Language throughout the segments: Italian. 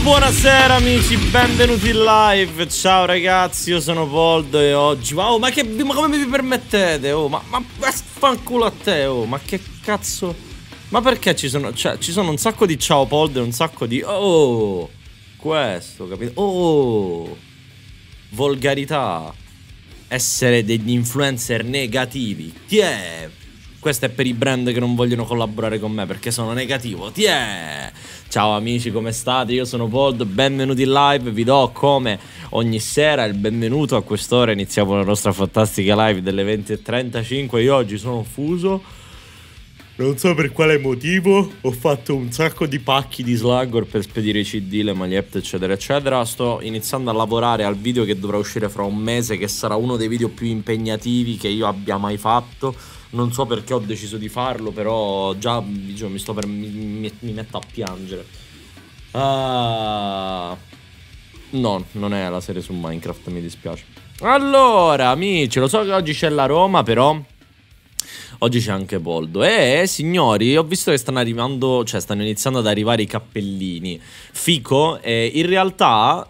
buonasera amici, benvenuti in live. Ciao ragazzi, io sono Poldo e oggi. Wow, ma, che, ma come vi permettete? Oh, ma, ma fanculo a te, oh, ma che cazzo. Ma perché ci sono. Cioè, ci sono un sacco di ciao Poldo e un sacco di. Oh! Questo, capito? Oh! Volgarità. Essere degli influencer negativi. Chi è? Questo è per i brand che non vogliono collaborare con me perché sono negativo. Tiè! Ciao amici, come state? Io sono Pod, benvenuti in live. Vi do come ogni sera il benvenuto a quest'ora. Iniziamo la nostra fantastica live delle 20.35. Io oggi sono fuso. Non so per quale motivo ho fatto un sacco di pacchi di Slugger per spedire i CD, le magliette, eccetera, eccetera. Sto iniziando a lavorare al video che dovrà uscire fra un mese, che sarà uno dei video più impegnativi che io abbia mai fatto non so perché ho deciso di farlo, però già diciamo, mi, sto per, mi, mi, mi metto a piangere. Uh, no, non è la serie su Minecraft, mi dispiace. Allora, amici, lo so che oggi c'è la Roma, però... Oggi c'è anche Poldo. E eh, signori, ho visto che stanno arrivando, cioè stanno iniziando ad arrivare i cappellini. Fico, eh, in realtà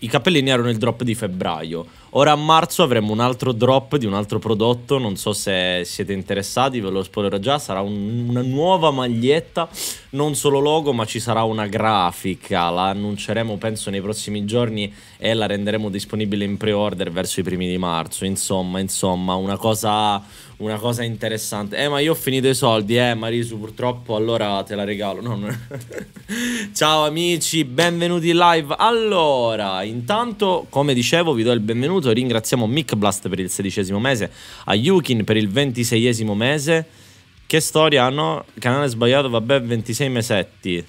i cappellini erano il drop di febbraio. Ora a marzo avremo un altro drop di un altro prodotto, non so se siete interessati, ve lo spoilerò già, sarà un, una nuova maglietta non solo logo, ma ci sarà una grafica. La annunceremo penso nei prossimi giorni e la renderemo disponibile in pre-order verso i primi di marzo. Insomma, insomma, una cosa, una cosa interessante. Eh, ma io ho finito i soldi, eh, Marisu, purtroppo, allora te la regalo. No, no. Ciao amici, benvenuti in live. Allora, intanto, come dicevo, vi do il benvenuto. Ringraziamo Mick Blast per il sedicesimo mese, a Yukin per il ventiseiesimo mese. Che storia hanno? Ah, canale sbagliato vabbè, 26 mesetti.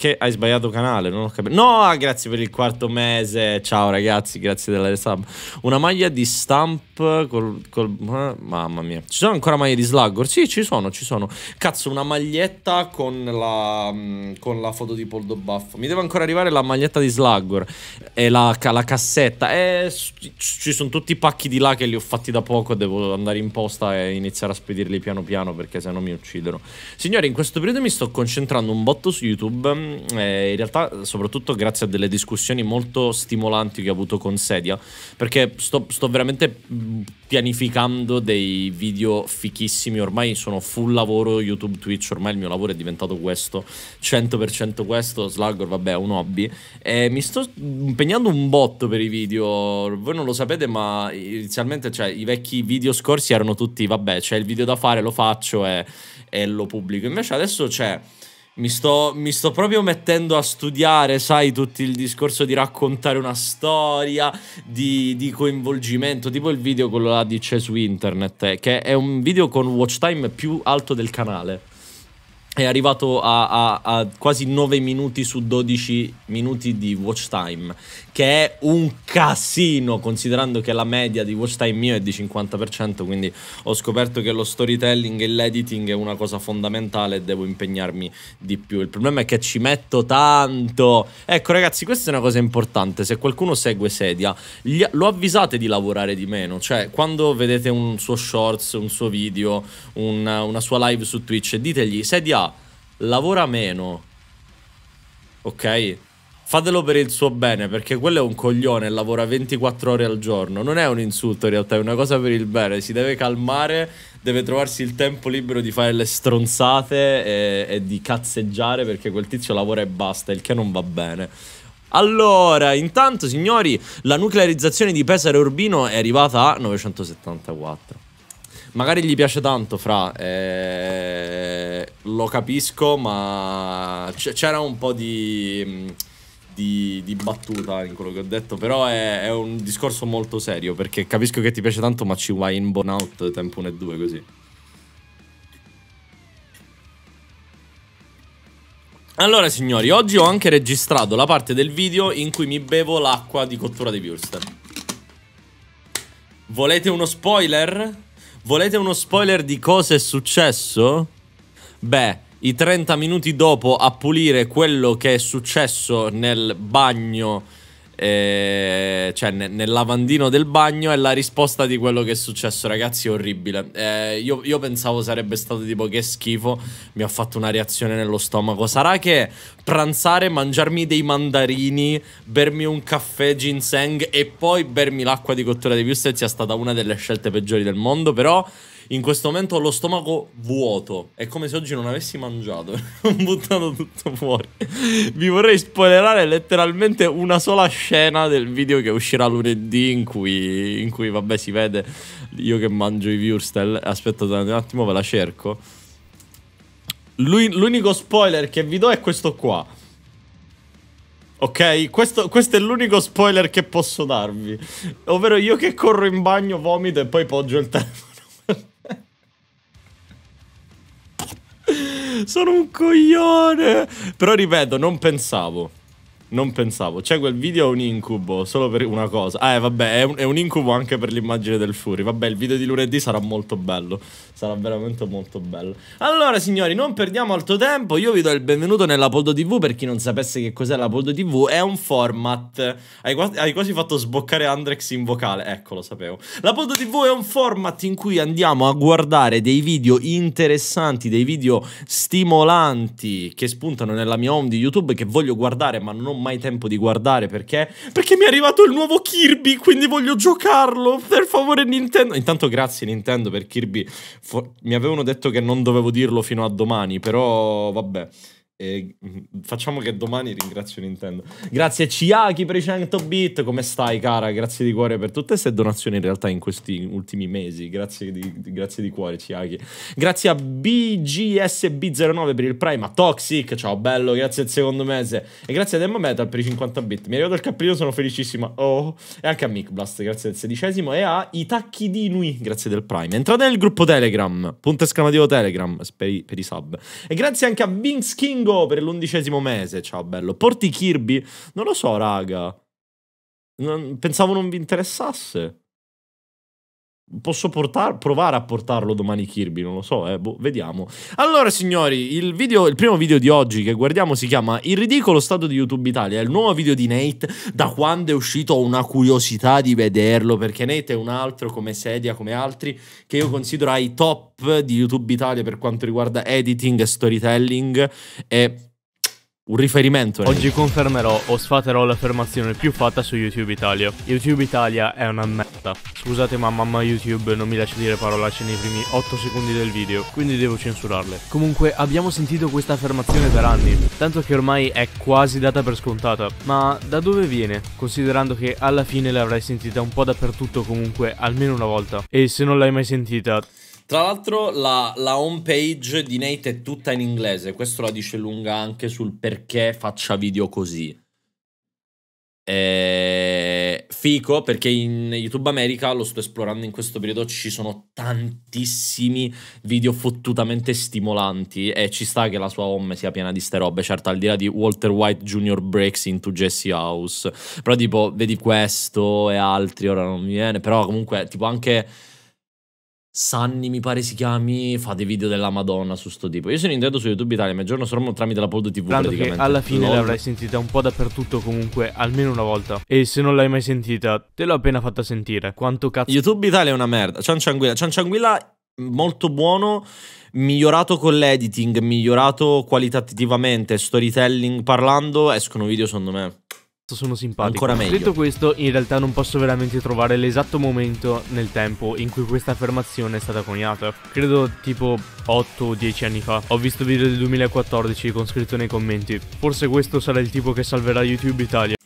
Che hai sbagliato canale, non ho capito. No, ah, grazie per il quarto mese. Ciao ragazzi, grazie della resub. Una maglia di stamp col, col, eh, Mamma mia. Ci sono ancora maglie di Sluggor? Sì, ci sono, ci sono. Cazzo, una maglietta con la, mm, con la foto di Poldo Buff. Mi deve ancora arrivare la maglietta di Sluggor e la, la cassetta. E ci sono tutti i pacchi di là che li ho fatti da poco. Devo andare in posta e iniziare a spedirli piano piano perché sennò mi uccidono. Signori, in questo periodo mi sto concentrando un botto su YouTube eh, in realtà soprattutto grazie a delle discussioni molto stimolanti che ho avuto con Sedia, perché sto, sto veramente pianificando dei video fichissimi, ormai sono full lavoro YouTube, Twitch, ormai il mio lavoro è diventato questo, 100% questo, Slugger vabbè è un hobby, e mi sto impegnando un botto per i video, voi non lo sapete ma inizialmente cioè, i vecchi video scorsi erano tutti vabbè c'è il video da fare, lo faccio e, e lo pubblico, invece adesso c'è... Mi sto, mi sto, proprio mettendo a studiare, sai, tutto il discorso di raccontare una storia, di, di coinvolgimento, tipo il video quello là di C'è su internet, eh, che è un video con watch time più alto del canale è arrivato a, a, a, quasi 9 minuti su 12 minuti di watch time, che è un casino considerando che la media di watch time mio è di 50%, quindi ho scoperto che lo storytelling e l'editing è una cosa fondamentale e devo impegnarmi di più. Il problema è che ci metto tanto. Ecco ragazzi, questa è una cosa importante, se qualcuno segue sedia, gli, lo avvisate di lavorare di meno, cioè quando vedete un suo shorts, un suo video, una, una sua live su Twitch, ditegli sedia lavora meno, ok? Fatelo per il suo bene, perché quello è un coglione e lavora 24 ore al giorno. Non è un insulto in realtà, è una cosa per il bene. Si deve calmare, deve trovarsi il tempo libero di fare le stronzate e, e di cazzeggiare perché quel tizio lavora e basta, il che non va bene. Allora, intanto signori, la nuclearizzazione di Pesaro Urbino è arrivata a 974 magari gli piace tanto fra eh, lo capisco ma c'era un po' di, mm, di, di, battuta in quello che ho detto però è, è, un discorso molto serio perché capisco che ti piace tanto ma ci vai in burn out tempo 1 e 2 così Allora signori, oggi ho anche registrato la parte del video in cui mi bevo l'acqua di cottura di Wurster. Volete uno spoiler? Volete uno spoiler di cosa è successo? Beh, i 30 minuti dopo a pulire quello che è successo nel bagno eh, cioè ne, nel lavandino del bagno è la risposta di quello che è successo ragazzi è orribile eh, io, io, pensavo sarebbe stato tipo che schifo mi ha fatto una reazione nello stomaco sarà che pranzare mangiarmi dei mandarini bermi un caffè ginseng e poi bermi l'acqua di cottura di Wustel sia stata una delle scelte peggiori del mondo però in questo momento ho lo stomaco vuoto. È come se oggi non avessi mangiato. Ho buttato tutto fuori. Vi vorrei spoilerare letteralmente una sola scena del video che uscirà lunedì in cui, in cui vabbè, si vede io che mangio i Wurstel. Aspettate un attimo, ve la cerco. Lui, l'unico spoiler che vi do è questo qua. Ok, questo, questo è l'unico spoiler che posso darvi. Ovvero io che corro in bagno, vomito e poi poggio il telefono. Sono un coglione. Però ripeto, non pensavo. Non pensavo. Cioè, quel video è un incubo solo per una cosa. Ah, eh, vabbè, è un, è un, incubo anche per l'immagine del Fury. Vabbè, il video di lunedì sarà molto bello. Sarà veramente molto bello. Allora, signori, non perdiamo altro tempo. Io vi do il benvenuto nella Poldo TV. Per chi non sapesse che cos'è la Poldo TV, è un format. Hai, quasi, hai quasi fatto sboccare Andrex in vocale. Ecco, lo sapevo. La Poldo TV è un format in cui andiamo a guardare dei video interessanti, dei video stimolanti che spuntano nella mia home di YouTube che voglio guardare ma non mai tempo di guardare perché perché mi è arrivato il nuovo Kirby, quindi voglio giocarlo. Per favore Nintendo. Intanto grazie Nintendo per Kirby. mi avevano detto che non dovevo dirlo fino a domani, però vabbè. E mm, facciamo che domani ringrazio Nintendo. Grazie Chiaki per i 100 bit. Come stai, cara? Grazie di cuore per tutte queste donazioni in realtà in questi ultimi mesi. Grazie di, grazie di cuore, Chiaki. Grazie a BGSB09 per il Prime. A Toxic, ciao bello, grazie al secondo mese. E grazie a Demo Metal per i 50 bit. Mi è arrivato il cappellino, sono felicissima. Oh. E anche a Mickblast, grazie del sedicesimo. E a Itacchi di Nui, grazie del Prime. Entrate nel gruppo Telegram, punto esclamativo Telegram per i, per i sub. E grazie anche a Vinx King Ringo per l'undicesimo mese, ciao bello. Porti Kirby? Non lo so, raga. Non, pensavo non vi interessasse. Posso portar, provare a portarlo domani Kirby, non lo so, eh, boh, vediamo. Allora signori, il, video, il, primo video di oggi che guardiamo si chiama Il ridicolo stato di YouTube Italia, è il nuovo video di Nate, da quando è uscito ho una curiosità di vederlo, perché Nate è un altro come Sedia, come altri, che io considero ai top di YouTube Italia per quanto riguarda editing e storytelling, e un riferimento. Oggi confermerò o sfaterò l'affermazione più fatta su YouTube Italia. YouTube Italia è una merda. Scusate ma mamma YouTube non mi lascia dire parolacce nei primi 8 secondi del video, quindi devo censurarle. Comunque abbiamo sentito questa affermazione per anni, tanto che ormai è quasi data per scontata. Ma da dove viene? Considerando che alla fine l'avrai sentita un po' dappertutto comunque, almeno una volta. E se non l'hai mai sentita, tra l'altro la, la home page di Nate è tutta in inglese, questo la dice lunga anche sul perché faccia video così. E... Eh, fico perché in YouTube America lo sto esplorando in questo periodo, ci sono tantissimi video fottutamente stimolanti e ci sta che la sua home sia piena di ste robe, certo al di là di Walter White Jr. Breaks into Jesse House, però tipo vedi questo e altri, ora non mi viene, però comunque tipo anche Sanni mi pare si chiami, fa dei video della Madonna su sto tipo. Io sono entrato su YouTube Italia, ma giorno sono tramite la Pod TV Tanto Che alla fine l'avrai sentita un po' dappertutto comunque, almeno una volta. E se non l'hai mai sentita, te l'ho appena fatta sentire. Quanto cazzo... YouTube Italia è una merda. Cian Cianguilla, molto buono, migliorato con l'editing, migliorato qualitativamente, storytelling parlando, escono video secondo me Esatto, sono simpatico. Ancora meglio. Detto questo, in realtà non posso veramente trovare l'esatto momento nel tempo in cui questa affermazione è stata coniata. Credo tipo 8 o 10 anni fa. Ho visto video del 2014 con scritto nei commenti. Forse questo sarà il tipo che salverà YouTube Italia.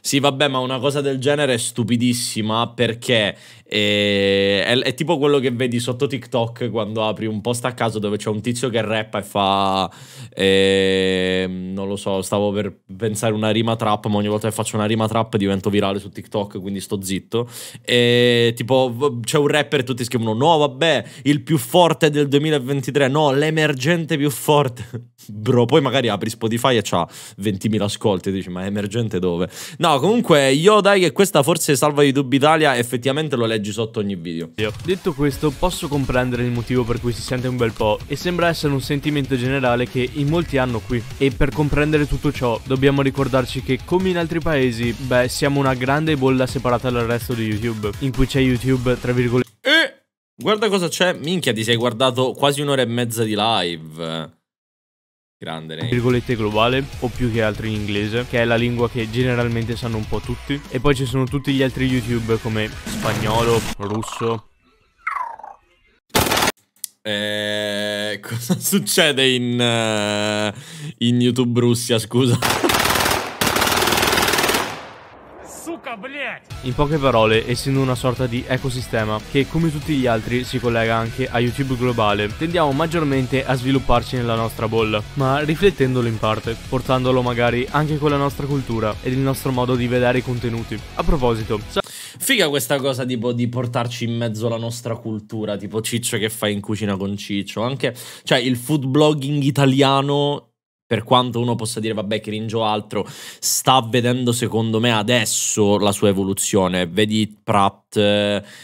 Sì, vabbè, ma una cosa del genere è stupidissima perché e è, è, tipo quello che vedi sotto TikTok quando apri un post a caso dove c'è un tizio che rappa e fa. Eh, non lo so, stavo per pensare una rima trap, ma ogni volta che faccio una rima trap divento virale su TikTok, quindi sto zitto. E tipo c'è un rapper e tutti scrivono: No, vabbè, il più forte del 2023, no, l'emergente più forte. Bro, poi magari apri Spotify e c'ha 20.000 ascolti e dici: Ma emergente dove? No, comunque, io dai che questa forse salva YouTube Italia, effettivamente lo leggo leggi sotto ogni video. Detto questo, posso comprendere il motivo per cui si sente un bel po' e sembra essere un sentimento generale che in molti hanno qui. E per comprendere tutto ciò, dobbiamo ricordarci che come in altri paesi, beh, siamo una grande bolla separata dal resto di YouTube, in cui c'è YouTube tra virgolette eh, Guarda cosa c'è, minchia ti sei guardato quasi un'ora e mezza di live grande name. virgolette globale o più che altro in inglese che è la lingua che generalmente sanno un po' tutti e poi ci sono tutti gli altri youtube come spagnolo russo eh, cosa succede in, uh, in youtube russia scusa Сука, блядь! In poche parole, essendo una sorta di ecosistema che come tutti gli altri si collega anche a YouTube globale, tendiamo maggiormente a svilupparci nella nostra bolla, ma riflettendolo in parte, portandolo magari anche con la nostra cultura ed il nostro modo di vedere i contenuti. A proposito, Figa questa cosa tipo di portarci in mezzo alla nostra cultura, tipo Ciccio che fa in cucina con Ciccio, anche cioè il food blogging italiano per quanto uno possa dire vabbè cringe o altro, sta vedendo secondo me adesso la sua evoluzione. Vedi Pratt,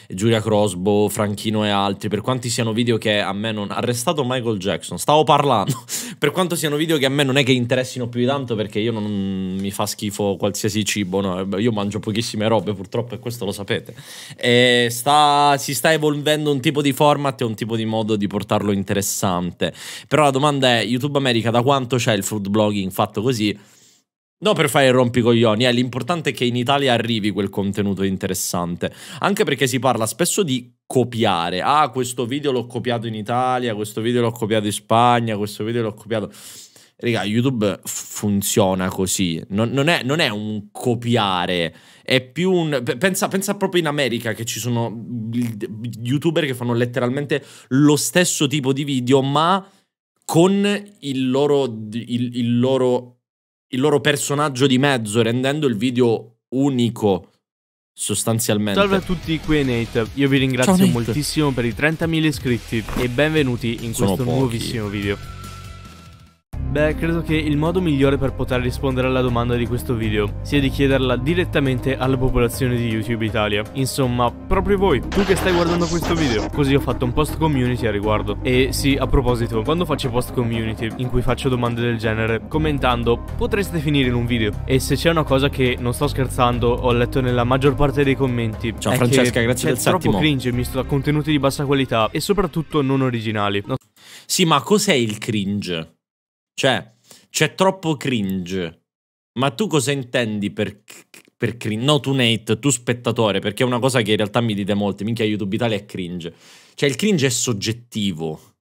Giulia eh, Crosbo, Franchino e altri, per quanti siano video che a me non... Arrestato Michael Jackson, stavo parlando, per quanto siano video che a me non è che interessino più di tanto perché io non mi fa schifo qualsiasi cibo, no? io mangio pochissime robe purtroppo e questo lo sapete. E sta, si sta evolvendo un tipo di format e un tipo di modo di portarlo interessante. Però la domanda è, YouTube America da quanto c'è? il food blogging fatto così. No per fare rompicoglioni, eh, l'importante è che in Italia arrivi quel contenuto interessante, anche perché si parla spesso di copiare, ah questo video l'ho copiato in Italia, questo video l'ho copiato in Spagna, questo video l'ho copiato... Raga, YouTube funziona così, non, non, è, non è, un copiare, è più un... Pensa, pensa, proprio in America che ci sono youtuber che fanno letteralmente lo stesso tipo di video, ma con il loro, il, il, loro, il loro personaggio di mezzo, rendendo il video unico sostanzialmente. Salve a tutti, qui è Nate. Io vi ringrazio Ciao, moltissimo per i 30.000 iscritti e benvenuti in Sono questo pochi. nuovissimo video. Beh, credo che il modo migliore per poter rispondere alla domanda di questo video sia di chiederla direttamente alla popolazione di YouTube Italia. Insomma, proprio voi, tu che stai guardando questo video. Così ho fatto un post community a riguardo. E sì, a proposito, quando faccio post community in cui faccio domande del genere, commentando, potreste finire in un video. E se c'è una cosa che, non sto scherzando, ho letto nella maggior parte dei commenti. Ciao Francesca, grazie del settimo. È troppo cringe misto a contenuti di bassa qualità e soprattutto non originali. No. Sì, ma cos'è il cringe? Cioè, c'è troppo cringe. Ma tu cosa intendi per, per cringe? No, tu Nate, tu spettatore, perché è una cosa che in realtà mi dite molti. Minchia, YouTube Italia è cringe. Cioè, il cringe è soggettivo.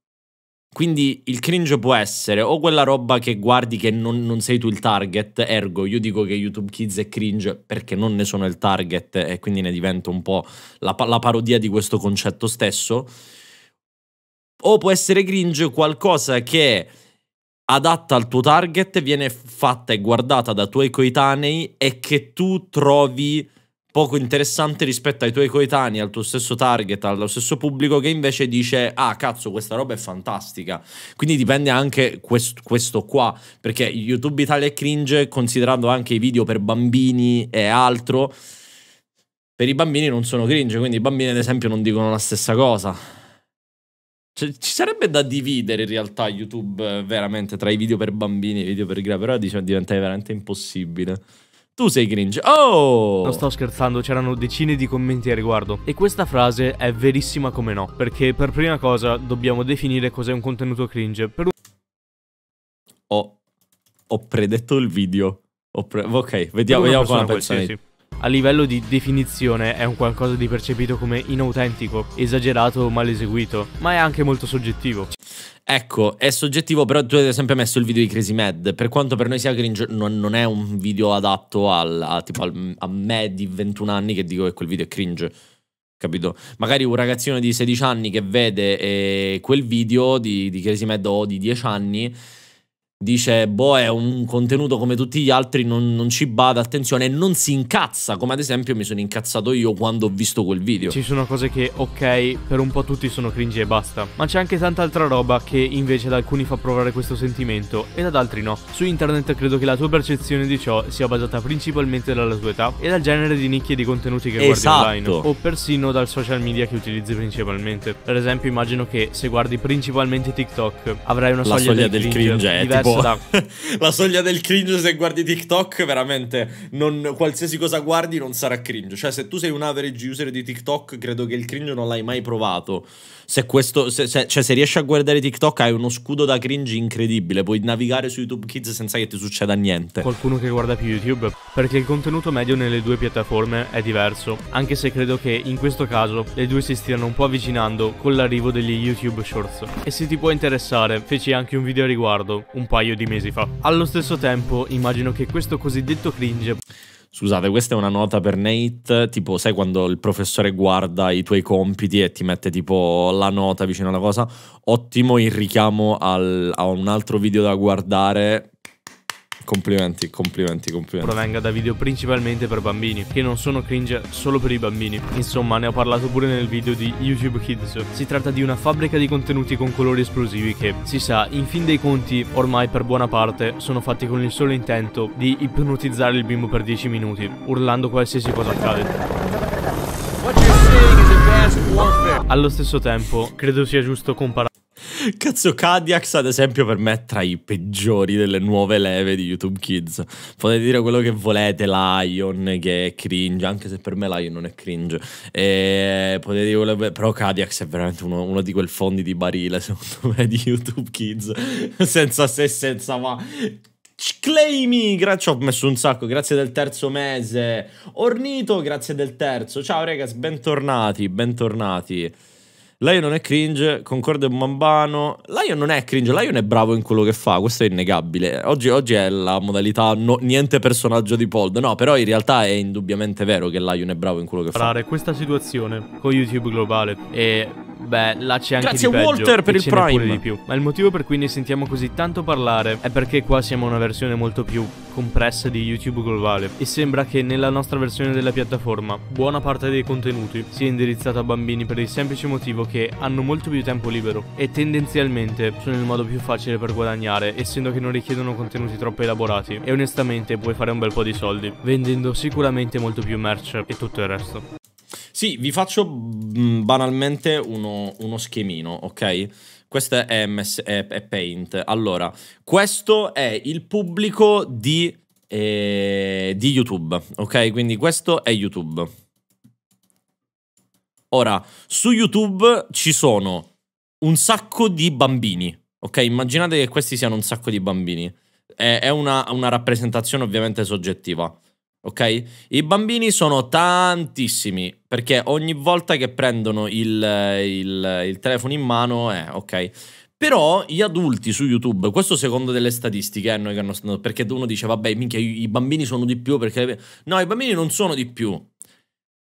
Quindi il cringe può essere o quella roba che guardi che non, non, sei tu il target, ergo io dico che YouTube Kids è cringe perché non ne sono il target e quindi ne divento un po' la, la parodia di questo concetto stesso. O può essere cringe qualcosa che adatta al tuo target, viene fatta e guardata da tuoi coetanei e che tu trovi poco interessante rispetto ai tuoi coetanei, al tuo stesso target, allo stesso pubblico che invece dice ah cazzo questa roba è fantastica. Quindi dipende anche quest questo qua, perché YouTube Italia è cringe, considerando anche i video per bambini e altro, per i bambini non sono cringe, quindi i bambini ad esempio non dicono la stessa cosa. Cioè, ci sarebbe da dividere in realtà YouTube eh, veramente tra i video per bambini e i video per grave, però diciamo, diventa veramente impossibile. Tu sei cringe. Oh! Non sto scherzando, c'erano decine di commenti a riguardo. E questa frase è verissima come no, perché per prima cosa dobbiamo definire cos'è un contenuto cringe. Per un... Ho, ho predetto il video. Pre... Ok, vediamo, per vediamo come la Sì, sì a livello di definizione è un qualcosa di percepito come inautentico, esagerato o mal eseguito, ma è anche molto soggettivo. Ecco, è soggettivo, però tu hai sempre messo il video di Crazy Mad. Per quanto per noi sia cringe, non, non è un video adatto al, a, tipo al, a me di 21 anni che dico che quel video è cringe capito? Magari un ragazzino di 16 anni che vede eh, quel video di, di Crazy Mad o di 10 anni dice boh è un contenuto come tutti gli altri non, non ci bada attenzione e non si incazza come ad esempio mi sono incazzato io quando ho visto quel video ci sono cose che ok per un po' tutti sono cringe e basta ma c'è anche tanta altra roba che invece ad alcuni fa provare questo sentimento ed ad altri no su internet credo che la tua percezione di ciò sia basata principalmente dalla tua età e dal genere di nicchie di contenuti che esatto. guardi online o persino dal social media che utilizzi principalmente per esempio immagino che se guardi principalmente TikTok avrai una soglia, soglia, del, del cringe, cringe Boh. da... la soglia del cringe se guardi TikTok, veramente non, qualsiasi cosa guardi non sarà cringe. Cioè, se tu sei un average user di TikTok, credo che il cringe non l'hai mai provato. Se, questo, se, se, cioè, se riesci a guardare TikTok, hai uno scudo da cringe incredibile. Puoi navigare su YouTube Kids senza che ti succeda niente. Qualcuno che guarda più YouTube, perché il contenuto medio nelle due piattaforme è diverso. Anche se credo che in questo caso le due si stiano un po' avvicinando con l'arrivo degli YouTube Shorts. E se ti può interessare, feci anche un video a riguardo un paio paio di mesi fa. Allo stesso tempo, immagino che questo cosiddetto cringe Scusate, questa è una nota per Nate, tipo sai quando il professore guarda i tuoi compiti e ti mette tipo la nota vicino alla cosa? Ottimo il richiamo al, a un altro video da guardare Complimenti, complimenti, complimenti. Provenga da video principalmente per bambini, che non sono cringe solo per i bambini. Insomma, ne ho parlato pure nel video di YouTube Kids. Si tratta di una fabbrica di contenuti con colori esplosivi che, si sa, in fin dei conti, ormai per buona parte, sono fatti con il solo intento di ipnotizzare il bimbo per 10 minuti, urlando qualsiasi cosa accade. Allo stesso tempo, credo sia giusto comparare Cazzo, Cadiax ad esempio per me è tra i peggiori delle nuove leve di YouTube Kids. Potete dire quello che volete, Lion che è cringe, anche se per me Lion non è cringe. E potete dire quello che... Però Cadiax è veramente uno, uno, di quei fondi di barile, secondo me, di YouTube Kids. senza se, senza ma... Claimy, grazie, ho messo un sacco, grazie del terzo mese. Ornito, grazie del terzo. Ciao ragazzi, bentornati, bentornati. Lion non è cringe, concordo un Mambano. Lion non è cringe, Lion è bravo in quello che fa, questo è innegabile. Oggi, oggi è la modalità no, niente personaggio di Pold, no, però in realtà è indubbiamente vero che Lion è bravo in quello che fa. Parare fa. questa situazione con YouTube globale e Beh, là c'è anche Grazie di Grazie Walter per il Prime. Di più. Ma il motivo per cui ne sentiamo così tanto parlare è perché qua siamo una versione molto più compressa di YouTube globale e sembra che nella nostra versione della piattaforma buona parte dei contenuti sia indirizzata a bambini per il semplice motivo che hanno molto più tempo libero e tendenzialmente sono il modo più facile per guadagnare, essendo che non richiedono contenuti troppo elaborati e onestamente puoi fare un bel po' di soldi vendendo sicuramente molto più merch e tutto il resto. Sì, vi faccio mm, banalmente uno, uno schemino, ok? Questo è, MS, è, è, Paint. Allora, questo è il pubblico di, eh, di YouTube, ok? Quindi questo è YouTube. Ora, su YouTube ci sono un sacco di bambini, ok? Immaginate che questi siano un sacco di bambini. È, è una, una rappresentazione ovviamente soggettiva, ok? I bambini sono tantissimi, perché ogni volta che prendono il, il, il telefono in mano, eh, ok. Però gli adulti su YouTube, questo secondo delle statistiche, eh, noi che hanno, perché uno dice, vabbè, minchia, i bambini sono di più, perché... No, i bambini non sono di più.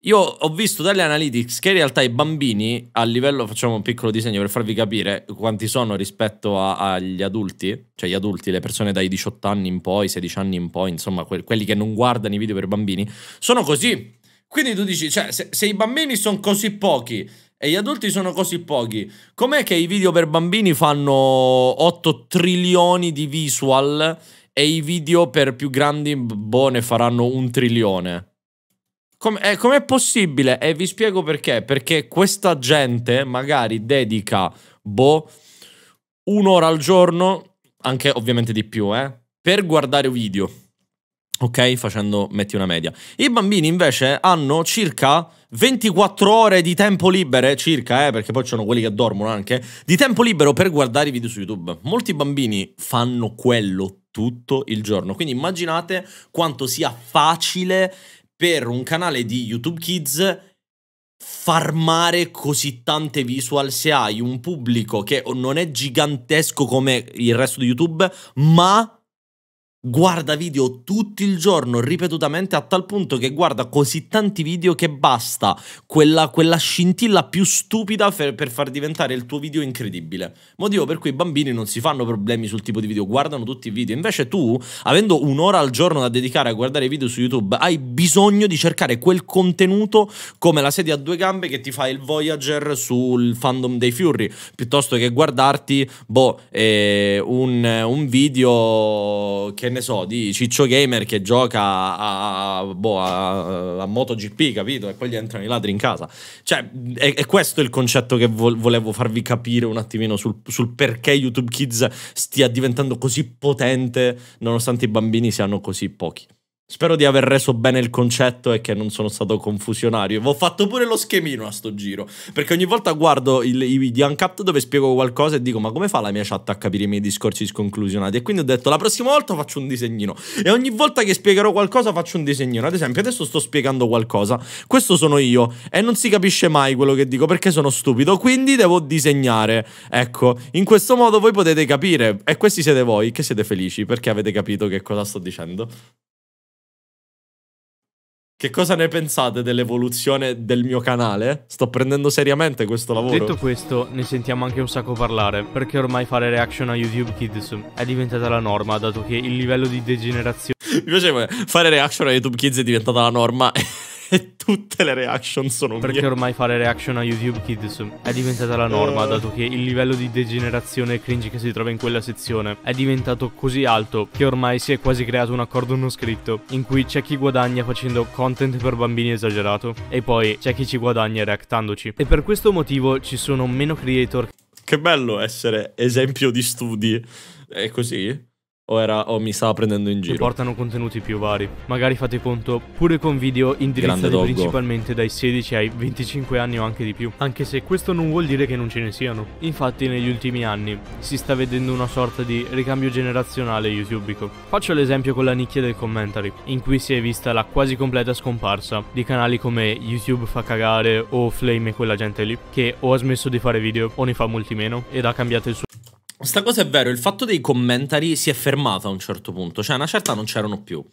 Io ho visto dalle analytics che in realtà i bambini, a livello, facciamo un piccolo disegno per farvi capire quanti sono rispetto a, agli adulti, cioè gli adulti, le persone dai 18 anni in poi, 16 anni in poi, insomma, que quelli che non guardano i video per bambini, sono così. Quindi tu dici, cioè, se, se i bambini sono così pochi e gli adulti sono così pochi, com'è che i video per bambini fanno 8 trilioni di visual e i video per più grandi, boh, ne faranno un trilione? Com- eh, com'è possibile? E vi spiego perché. Perché questa gente magari dedica, boh, un'ora al giorno, anche ovviamente di più, eh, per guardare video ok? Facendo, metti una media. I bambini invece hanno circa 24 ore di tempo libero, circa, eh, perché poi ci sono quelli che dormono anche, di tempo libero per guardare i video su YouTube. Molti bambini fanno quello tutto il giorno, quindi immaginate quanto sia facile per un canale di YouTube Kids farmare così tante visual se hai un pubblico che non è gigantesco come il resto di YouTube, ma Guarda video tutto il giorno ripetutamente a tal punto che guarda così tanti video che basta quella, quella scintilla più stupida per, per, far diventare il tuo video incredibile. Motivo per cui i bambini non si fanno problemi sul tipo di video, guardano tutti i video. Invece tu, avendo un'ora al giorno da dedicare a guardare video su YouTube, hai bisogno di cercare quel contenuto come la sedia a due gambe che ti fa il Voyager sul fandom dei Fury, piuttosto che guardarti, boh, eh, un, un video che che ne so, di Ciccio Gamer che gioca a, boh, a, a MotoGP, capito? E poi gli entrano i ladri in casa. Cioè, è, è questo il concetto che vo- volevo farvi capire un attimino sul, sul, perché YouTube Kids stia diventando così potente nonostante i bambini siano così pochi. Spero di aver reso bene il concetto e che non sono stato confusionario. Ho fatto pure lo schemino a sto giro. Perché ogni volta guardo i video uncapped dove spiego qualcosa e dico: Ma come fa la mia chat a capire i miei discorsi sconclusionati? E quindi ho detto: La prossima volta faccio un disegnino. E ogni volta che spiegherò qualcosa faccio un disegnino. Ad esempio, adesso sto spiegando qualcosa. Questo sono io. E non si capisce mai quello che dico perché sono stupido. Quindi devo disegnare. Ecco, in questo modo voi potete capire. E questi siete voi che siete felici perché avete capito che cosa sto dicendo. Che cosa ne pensate dell'evoluzione del mio canale? Sto prendendo seriamente questo lavoro. Detto questo, ne sentiamo anche un sacco parlare, perché ormai fare reaction a YouTube Kids è diventata la norma, dato che il livello di degenerazione... Mi piaceva, fare reaction a YouTube Kids è diventata la norma... e tutte le reaction sono Perché mie. ormai fare reaction a YouTube Kids è diventata la norma, uh... dato che il livello di degenerazione cringe che si trova in quella sezione è diventato così alto che ormai si è quasi creato un accordo non scritto, in cui c'è chi guadagna facendo content per bambini esagerato, e poi c'è chi ci guadagna reactandoci. E per questo motivo ci sono meno creator. Che bello essere esempio di studi. È così? o, era, o mi stava prendendo in giro. Che portano contenuti più vari. Magari fate conto pure con video indirizzati principalmente dai 16 ai 25 anni o anche di più. Anche se questo non vuol dire che non ce ne siano. Infatti negli ultimi anni si sta vedendo una sorta di ricambio generazionale youtubico. Faccio l'esempio con la nicchia del commentary, in cui si è vista la quasi completa scomparsa di canali come YouTube fa cagare o Flame e quella gente lì, che o ha smesso di fare video o ne fa molti meno ed ha cambiato il suo... Sta cosa è vero, il fatto dei commentari si è fermato a un certo punto, cioè a una certa non c'erano più.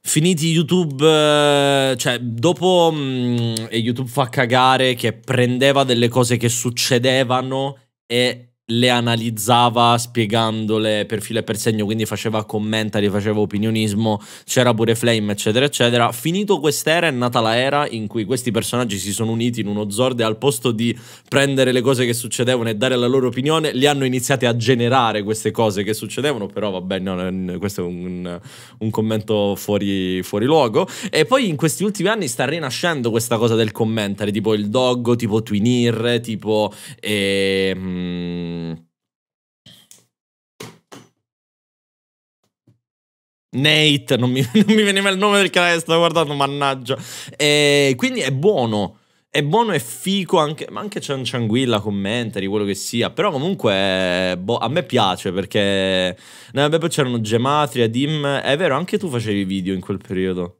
Finiti YouTube, eh, cioè dopo mh, mm, YouTube fa cagare che prendeva delle cose che succedevano e le analizzava spiegandole per filo e per segno, quindi faceva commentari, faceva opinionismo, c'era pure Flame, eccetera, eccetera. Finito quest'era è nata la era in cui questi personaggi si sono uniti in uno Zord e al posto di prendere le cose che succedevano e dare la loro opinione, li hanno iniziati a generare queste cose che succedevano, però vabbè, no, questo è un, un commento fuori, fuori, luogo. E poi in questi ultimi anni sta rinascendo questa cosa del commentare, tipo il Doggo, tipo Twinir, tipo... Eh, Mm. Nate, non mi, non mi, veniva il nome del canale che stavo guardando, mannaggia. E quindi è buono, è buono e fico anche, ma anche Cian Cianguilla, commentari, quello che sia. Però comunque boh, a me piace perché... No, vabbè, poi c'erano Gematria, Dim, è vero, anche tu facevi video in quel periodo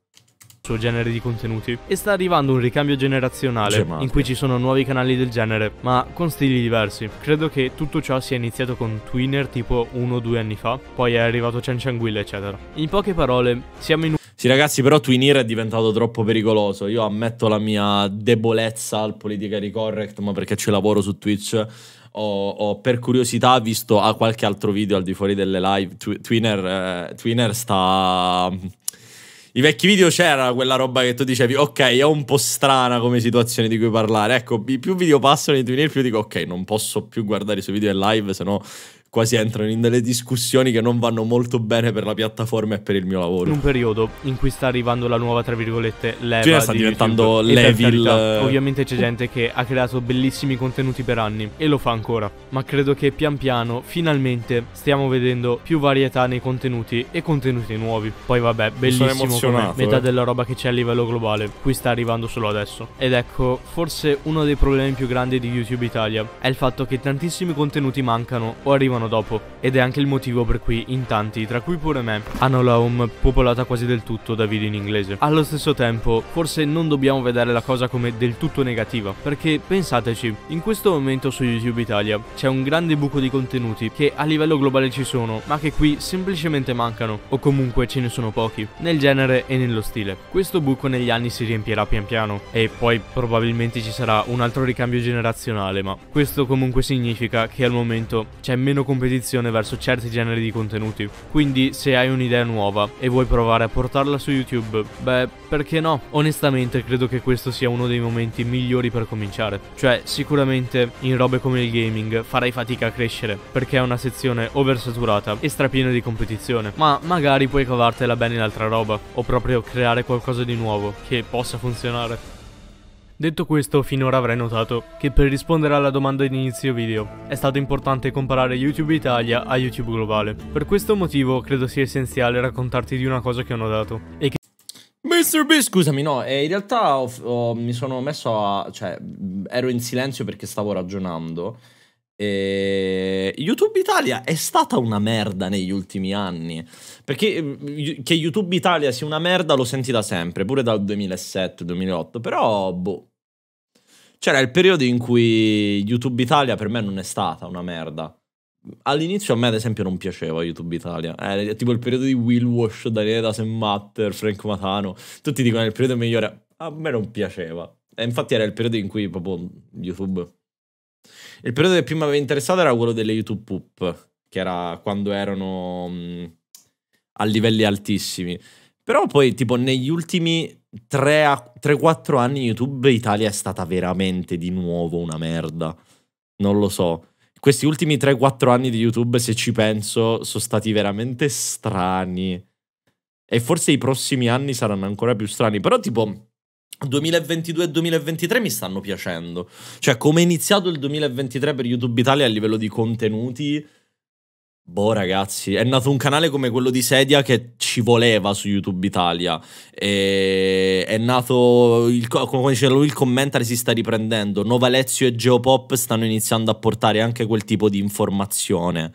suo genere di contenuti e sta arrivando un ricambio generazionale Gemate. in cui ci sono nuovi canali del genere, ma con stili diversi. Credo che tutto ciò sia iniziato con Twinner tipo uno o due anni fa, poi è arrivato Chen eccetera. In poche parole, siamo in un sì, ragazzi, però Twinir è diventato troppo pericoloso. Io ammetto la mia debolezza al politically correct, ma perché ci lavoro su Twitch. Ho, ho per curiosità visto a qualche altro video al di fuori delle live. Tw- Twinner, eh, Twinner sta i vecchi video c'era quella roba che tu dicevi, ok, è un po' strana come situazione di cui parlare. Ecco, più video passano di Twinir, più dico, ok, non posso più guardare i suoi video in live, se no quasi entrano in delle discussioni che non vanno molto bene per la piattaforma e per il mio lavoro. In un periodo in cui sta arrivando la nuova, tra virgolette, leva. Cioè, sta di diventando YouTube. Levil. Carità, eh. ovviamente c'è gente che ha creato bellissimi contenuti per anni e lo fa ancora. Ma credo che pian piano, finalmente, stiamo vedendo più varietà nei contenuti e contenuti nuovi. Poi, vabbè, bellissimo come metà eh. della roba che c'è a livello globale. Qui sta arrivando solo adesso. Ed ecco, forse uno dei problemi più grandi di YouTube Italia è il fatto che tantissimi contenuti mancano o arrivano arrivano dopo ed è anche il motivo per cui in tanti, tra cui pure me, hanno la home popolata quasi del tutto da video in inglese. Allo stesso tempo, forse non dobbiamo vedere la cosa come del tutto negativa, perché pensateci, in questo momento su YouTube Italia c'è un grande buco di contenuti che a livello globale ci sono, ma che qui semplicemente mancano, o comunque ce ne sono pochi, nel genere e nello stile. Questo buco negli anni si riempirà pian piano e poi probabilmente ci sarà un altro ricambio generazionale, ma questo comunque significa che al momento c'è meno competizione verso certi generi di contenuti. Quindi se hai un'idea nuova e vuoi provare a portarla su YouTube, beh, perché no? Onestamente credo che questo sia uno dei momenti migliori per cominciare. Cioè, sicuramente in robe come il gaming farai fatica a crescere, perché è una sezione oversaturata e strapiena di competizione, ma magari puoi cavartela bene in altra roba, o proprio creare qualcosa di nuovo che possa funzionare. Detto questo, finora avrei notato che per rispondere alla domanda di inizio video è stato importante comparare YouTube Italia a YouTube globale. Per questo motivo credo sia essenziale raccontarti di una cosa che ho notato e che Mr. B, scusami, no, eh, in realtà ho, ho, mi sono messo a... cioè, ero in silenzio perché stavo ragionando. E... YouTube Italia è stata una merda negli ultimi anni. Perché che YouTube Italia sia una merda lo senti da sempre, pure dal 2007-2008. Però, boh, c'era il periodo in cui YouTube Italia per me non è stata una merda. All'inizio a me ad esempio non piaceva YouTube Italia, eh, tipo il periodo di Will Wash, Daniele da Matter, Franco Matano, tutti dicono il periodo migliore, a me non piaceva. E infatti era il periodo in cui proprio YouTube... Il periodo che più mi aveva interessato era quello delle YouTube Poop, che era quando erano mh, mm, a livelli altissimi. Però poi, tipo, negli ultimi 3-4 anni YouTube Italia è stata veramente di nuovo una merda. Non lo so. Questi ultimi 3-4 anni di YouTube, se ci penso, sono stati veramente strani. E forse i prossimi anni saranno ancora più strani. Però, tipo, 2022 e 2023 mi stanno piacendo. Cioè, come è iniziato il 2023 per YouTube Italia a livello di contenuti Boh ragazzi, è nato un canale come quello di Sedia che ci voleva su YouTube Italia, e... è nato, il, come diceva lui, il commentary si sta riprendendo, Nova Lezio e Geopop stanno iniziando a portare anche quel tipo di informazione.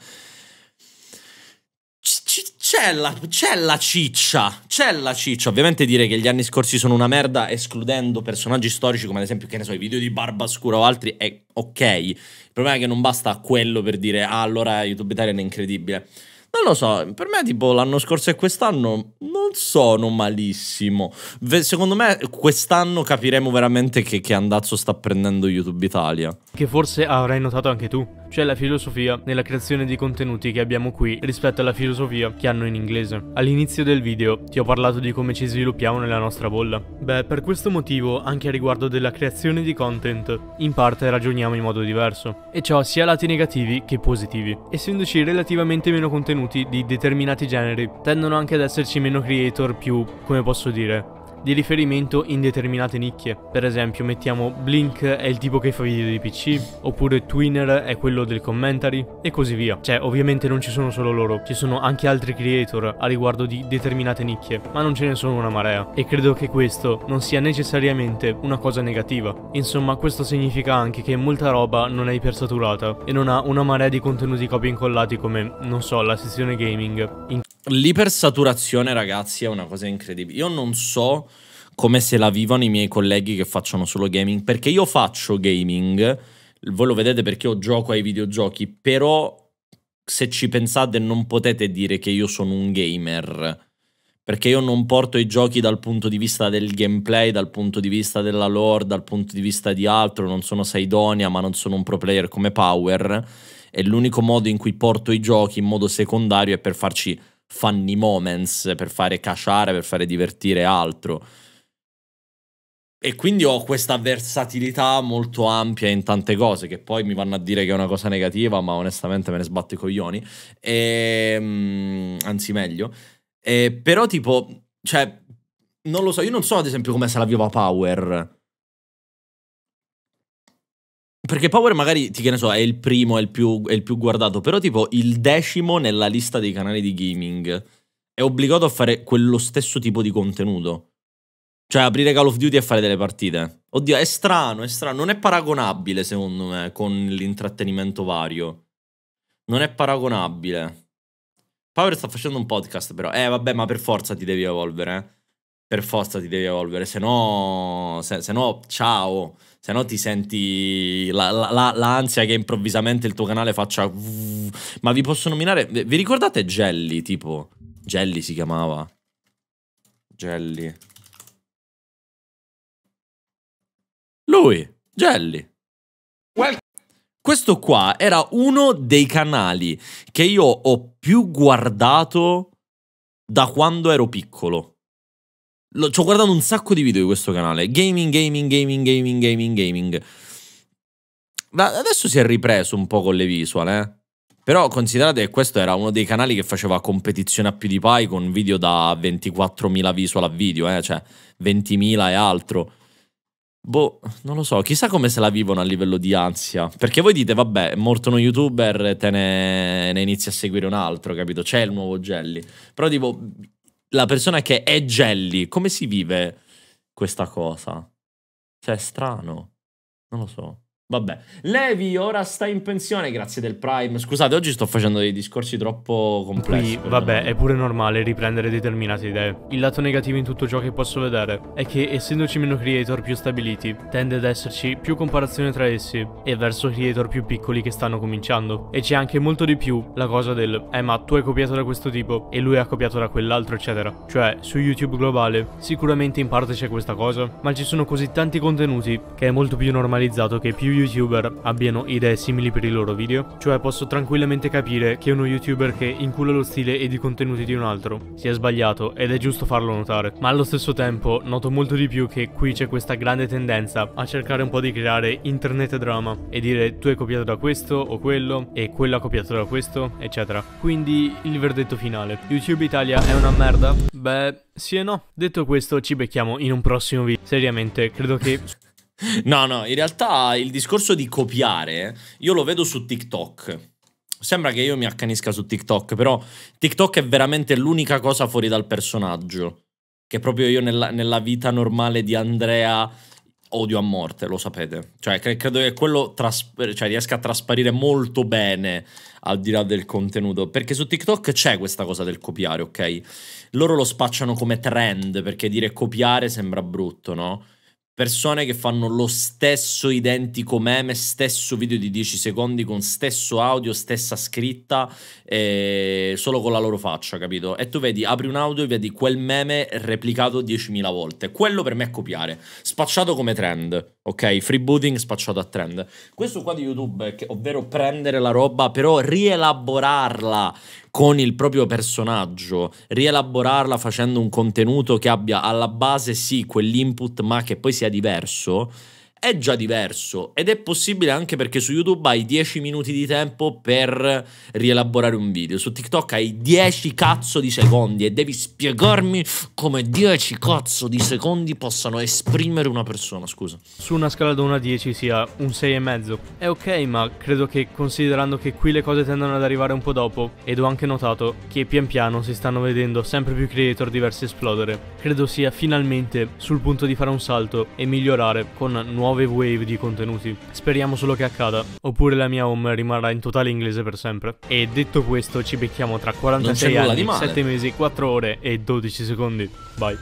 C'è la, c'è la, ciccia, c'è la ciccia. Ovviamente dire che gli anni scorsi sono una merda, escludendo personaggi storici come ad esempio, che ne so, i video di Barba Scura o altri, è ok. Il problema è che non basta quello per dire, ah, allora YouTube Italia è incredibile. Non lo so, per me tipo l'anno scorso e quest'anno non sono malissimo. secondo me quest'anno capiremo veramente che, che andazzo sta prendendo YouTube Italia. Che forse avrai notato anche tu cioè la filosofia nella creazione di contenuti che abbiamo qui rispetto alla filosofia che hanno in inglese. All'inizio del video ti ho parlato di come ci sviluppiamo nella nostra bolla. Beh, per questo motivo, anche a riguardo della creazione di content, in parte ragioniamo in modo diverso, e ciò sia lati negativi che positivi. Essendoci relativamente meno contenuti di determinati generi, tendono anche ad esserci meno creator più, come posso dire, di riferimento in determinate nicchie. Per esempio, mettiamo Blink è il tipo che fa video di PC, oppure Twinner è quello del commentary e così via. Cioè, ovviamente non ci sono solo loro, ci sono anche altri creator a riguardo di determinate nicchie, ma non ce ne sono una marea e credo che questo non sia necessariamente una cosa negativa. Insomma, questo significa anche che molta roba non è ipersaturata e non ha una marea di contenuti copia incollati come, non so, la sezione gaming. In L'ipersaturazione, ragazzi, è una cosa incredibile. Io non so come se la vivano i miei colleghi che facciano solo gaming, perché io faccio gaming, voi lo vedete perché io gioco ai videogiochi, però se ci pensate non potete dire che io sono un gamer, perché io non porto i giochi dal punto di vista del gameplay, dal punto di vista della lore, dal punto di vista di altro, non sono Saidonia, ma non sono un pro player come Power, e l'unico modo in cui porto i giochi in modo secondario è per farci funny moments per fare casciare, per fare divertire altro. E quindi ho questa versatilità molto ampia in tante cose che poi mi vanno a dire che è una cosa negativa, ma onestamente me ne sbatto i coglioni. E, ehm, anzi, meglio. E, eh, però, tipo, cioè, non lo so. Io non so, ad esempio, come se la viva Power. Perché Power magari, ti che ne so, è il primo, è il, più, è il più guardato, però tipo il decimo nella lista dei canali di gaming è obbligato a fare quello stesso tipo di contenuto. Cioè aprire Call of Duty e fare delle partite. Oddio, è strano, è strano. Non è paragonabile, secondo me, con l'intrattenimento vario. Non è paragonabile. Power sta facendo un podcast, però. Eh, vabbè, ma per forza ti devi evolvere, eh per forza ti devi evolvere, se no, se, se no ciao, se no ti senti la, la, la, l'ansia che improvvisamente il tuo canale faccia... Ma vi posso nominare, vi ricordate Jelly tipo? Jelly si chiamava. Jelly. Lui, Jelly. Well. Questo qua era uno dei canali che io ho più guardato da quando ero piccolo. Lo, ci ho guardato un sacco di video di questo canale. Gaming, gaming, gaming, gaming, gaming, gaming. Ma adesso si è ripreso un po' con le visual, eh. Però considerate che questo era uno dei canali che faceva competizione a PewDiePie con video da 24.000 visual a video, eh, cioè 20.000 e altro. Boh, non lo so, chissà come se la vivono a livello di ansia. Perché voi dite, vabbè, è morto uno youtuber, te ne, ne inizi a seguire un altro, capito? C'è il nuovo Jelly. Però tipo, la persona che è Jelly, come si vive questa cosa? Cioè, è strano. Non lo so. Vabbè, Levi ora sta in pensione grazie del Prime. Scusate, oggi sto facendo dei discorsi troppo complessi. Qui, vabbè, è pure normale riprendere determinate idee. Il lato negativo in tutto ciò che posso vedere è che, essendoci meno creator più stabiliti, tende ad esserci più comparazione tra essi e verso creator più piccoli che stanno cominciando. E c'è anche molto di più la cosa del eh ma tu hai copiato da questo tipo e lui ha copiato da quell'altro, eccetera. Cioè, su YouTube globale sicuramente in parte c'è questa cosa, ma ci sono così tanti contenuti che è molto più normalizzato che più YouTube youtuber abbiano idee simili per i loro video, cioè posso tranquillamente capire che uno youtuber che incula lo stile ed i contenuti di un altro si è sbagliato ed è giusto farlo notare, ma allo stesso tempo noto molto di più che qui c'è questa grande tendenza a cercare un po' di creare internet drama e dire tu hai copiato da questo o quello e quello ha copiato da questo, eccetera. Quindi il verdetto finale, YouTube Italia è una merda? Beh, sì e no. Detto questo ci becchiamo in un prossimo video. Seriamente, credo che... No, no, in realtà il discorso di copiare, io lo vedo su TikTok. Sembra che io mi accanisca su TikTok, però TikTok è veramente l'unica cosa fuori dal personaggio. Che proprio io nella, nella vita normale di Andrea odio a morte, lo sapete. Cioè, cre- credo che quello trasp- cioè, riesca a trasparire molto bene al di là del contenuto. Perché su TikTok c'è questa cosa del copiare, ok? Loro lo spacciano come trend, perché dire copiare sembra brutto, no? persone che fanno lo stesso identico meme, stesso video di 10 secondi con stesso audio, stessa scritta, eh, solo con la loro faccia, capito? E tu vedi, apri un audio e vedi quel meme replicato 10.000 volte. Quello per me è copiare, spacciato come trend, ok? Freebooting spacciato a trend. Questo qua di YouTube, ovvero prendere la roba, però rielaborarla, con il proprio personaggio, rielaborarla facendo un contenuto che abbia alla base sì quell'input ma che poi sia diverso è già diverso ed è possibile anche perché su YouTube hai 10 minuti di tempo per rielaborare un video, su TikTok hai 10 cazzo di secondi e devi spiegarmi come 10 cazzo di secondi possano esprimere una persona, scusa. Su una scala da 1 a 10 sia un 6 e mezzo. È ok, ma credo che considerando che qui le cose tendono ad arrivare un po' dopo ed ho anche notato che pian piano si stanno vedendo sempre più creator diversi esplodere, credo sia finalmente sul punto di fare un salto e migliorare con nuove nuove wave di contenuti. Speriamo solo che accada, oppure la mia home rimarrà in totale inglese per sempre. E detto questo, ci becchiamo tra 46 anni, 7 mesi, 4 ore e 12 secondi. Bye.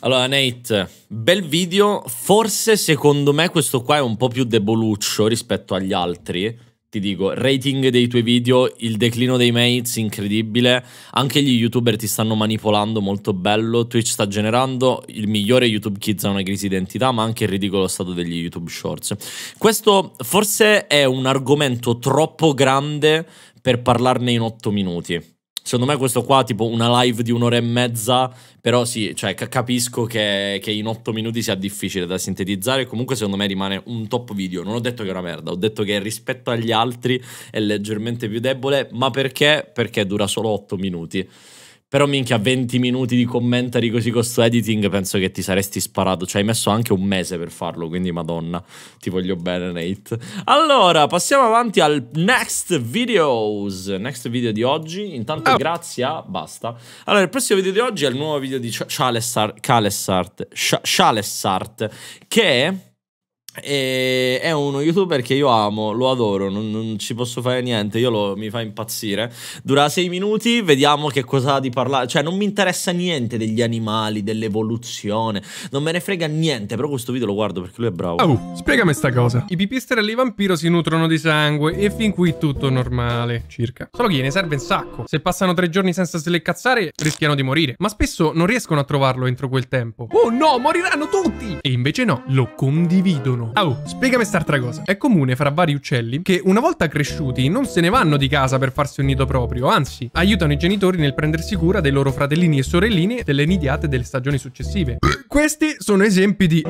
Allora, Nate, bel video. Forse secondo me questo qua è un po' più deboluccio rispetto agli altri ti dico, rating dei tuoi video, il declino dei mates incredibile, anche gli youtuber ti stanno manipolando molto bello, Twitch sta generando il migliore YouTube Kids ha una crisi identità, ma anche il ridicolo stato degli YouTube Shorts. Questo forse è un argomento troppo grande per parlarne in 8 minuti. Secondo me questo qua, tipo una live di un'ora e mezza, però sì, cioè, capisco che, che, in otto minuti sia difficile da sintetizzare. Comunque, secondo me rimane un top video. Non ho detto che è una merda, ho detto che rispetto agli altri è leggermente più debole, ma perché? Perché dura solo otto minuti. Però minchia, 20 minuti di commentari così con sto editing penso che ti saresti sparato. Cioè, hai messo anche un mese per farlo, quindi madonna, ti voglio bene, Nate. Allora, passiamo avanti al next videos. Next video di oggi. Intanto, oh. grazie a... Basta. Allora, il prossimo video di oggi è il nuovo video di Chalessart, Ch Ch Chalessart che... E è uno youtuber che io amo, lo adoro, non, non ci posso fare niente, lo, mi fa impazzire. Dura 6 minuti, vediamo che cosa ha di parlare. Cioè, non mi interessa niente degli animali, dell'evoluzione, non me ne frega niente, però questo video lo guardo perché lui è bravo. Oh, spiegami sta cosa. I pipistrelli vampiro si nutrono di sangue e fin qui tutto normale, circa. Solo che ne serve un sacco. Se passano 3 giorni senza sleccazzare, rischiano di morire. Ma spesso non riescono a trovarlo entro quel tempo. Oh no, moriranno tutti! E invece no, lo condividono vivono. Au, spiegami quest'altra cosa. È comune fra vari uccelli che una volta cresciuti non se ne vanno di casa per farsi un nido proprio, anzi, aiutano i genitori nel prendersi cura dei loro fratellini e sorelline delle nidiate delle stagioni successive. Questi sono esempi di...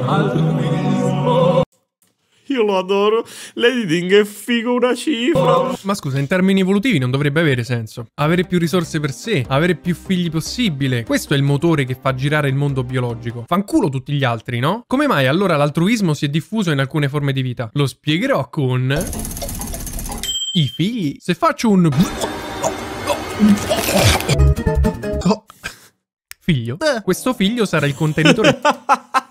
Io lo adoro. L'editing è figo una cifra. Ma scusa, in termini evolutivi non dovrebbe avere senso. Avere più risorse per sé, avere più figli possibile. Questo è il motore che fa girare il mondo biologico. Fanculo tutti gli altri, no? Come mai allora l'altruismo si è diffuso in alcune forme di vita? Lo spiegherò con... I figli. Se faccio un... Figlio. Questo figlio sarà il contenitore...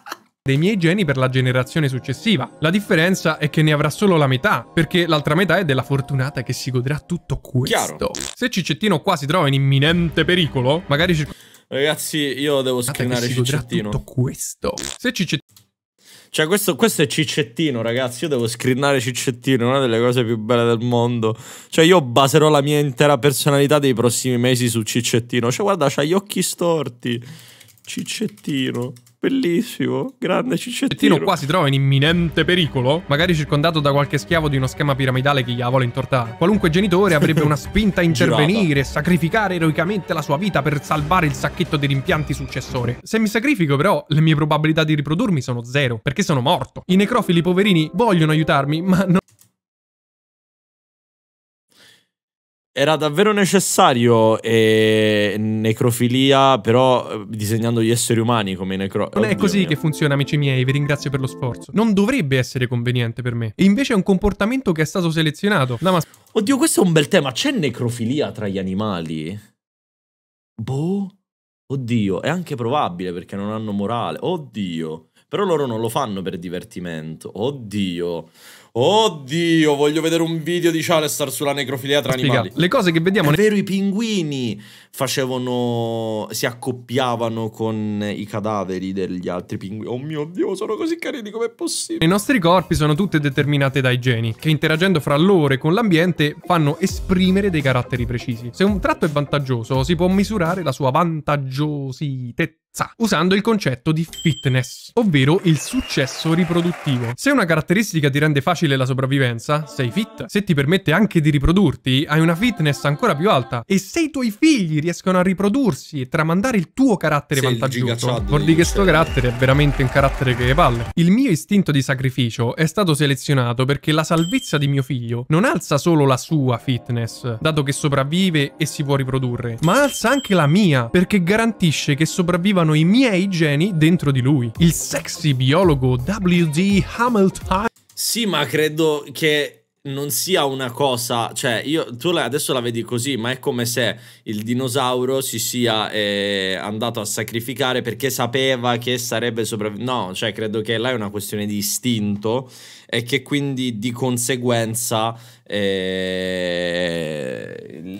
dei miei geni per la generazione successiva. La differenza è che ne avrà solo la metà, perché l'altra metà è della fortunata che si godrà tutto questo. Chiaro. Se Ciccettino qua si trova in imminente pericolo, magari... ci... Ragazzi, io devo screenare Ciccettino. tutto questo. Se Ciccettino... Cioè, questo, questo, è Ciccettino, ragazzi. Io devo screenare Ciccettino, una delle cose più belle del mondo. Cioè, io baserò la mia intera personalità dei prossimi mesi su Ciccettino. Cioè, guarda, c'ha gli occhi storti. Ciccettino. Bellissimo, grande Ciccettino. Ciccettino qua si trova in imminente pericolo, magari circondato da qualche schiavo di uno schema piramidale che gli vuole intortare. Qualunque genitore avrebbe una spinta a intervenire, sacrificare eroicamente la sua vita per salvare il sacchetto dei rimpianti successore. Se mi sacrifico però, le mie probabilità di riprodurmi sono zero, perché sono morto. I necrofili poverini vogliono aiutarmi, ma non... era davvero necessario eh, necrofilia, però eh, disegnando gli esseri umani come necro... Non è così mio. che funziona, amici miei, vi ringrazio per lo sforzo. Non dovrebbe essere conveniente per me. E invece è un comportamento che è stato selezionato. No, ma... Oddio, questo è un bel tema. C'è necrofilia tra gli animali? Boh. Oddio, è anche probabile perché non hanno morale. Oddio. Però loro non lo fanno per divertimento. Oddio. Oddio, voglio vedere un video di Chalestar sulla necrofilia tra Spiega. animali. Le cose che vediamo... È vero, i pinguini facevano... si accoppiavano con i cadaveri degli altri pinguini. Oh mio Dio, sono così carini, com'è possibile? I nostri corpi sono tutte determinate dai geni, che interagendo fra loro e con l'ambiente fanno esprimere dei caratteri precisi. Se un tratto è vantaggioso, si può misurare la sua vantaggiosità usando il concetto di fitness, ovvero il successo riproduttivo. Se una caratteristica ti rende facile facile la sopravvivenza, sei fit. Se ti permette anche di riprodurti, hai una fitness ancora più alta. E se i tuoi figli riescono a riprodursi e tramandare il tuo carattere sei vantaggioso, vuol dire che sto carattere è veramente un carattere che palle. Il mio istinto di sacrificio è stato selezionato perché la salvezza di mio figlio non alza solo la sua fitness, dato che sopravvive e si può riprodurre, ma alza anche la mia, perché garantisce che sopravvivano i miei geni dentro di lui. Il sexy biologo W.D. Hamilton sì, ma credo che non sia una cosa, cioè io, tu adesso la vedi così, ma è come se il dinosauro si sia eh, andato a sacrificare perché sapeva che sarebbe sopravvissuto. No, cioè credo che là è una questione di istinto e che quindi di conseguenza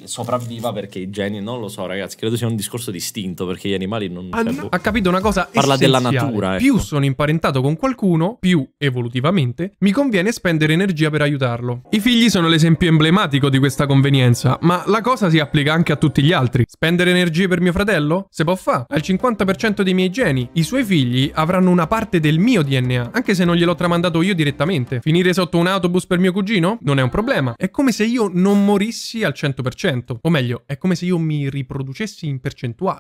sopravviva perché i geni, non lo so ragazzi, credo sia un discorso distinto perché gli animali non... An- ah, credo, cioè, ha capito una cosa Parla della natura. Ecco. Più sono imparentato con qualcuno, più evolutivamente, mi conviene spendere energia per aiutarlo. I figli sono l'esempio emblematico di questa convenienza, ma la cosa si applica anche a tutti gli altri. Spendere energie per mio fratello? Se può fa Al 50% dei miei geni, i suoi figli avranno una parte del mio DNA, anche se non gliel'ho tramandato io direttamente. Finire sotto un autobus per mio cugino? Non è un problema problema. È come se io non morissi al 100%, o meglio, è come se io mi riproducessi in percentuale.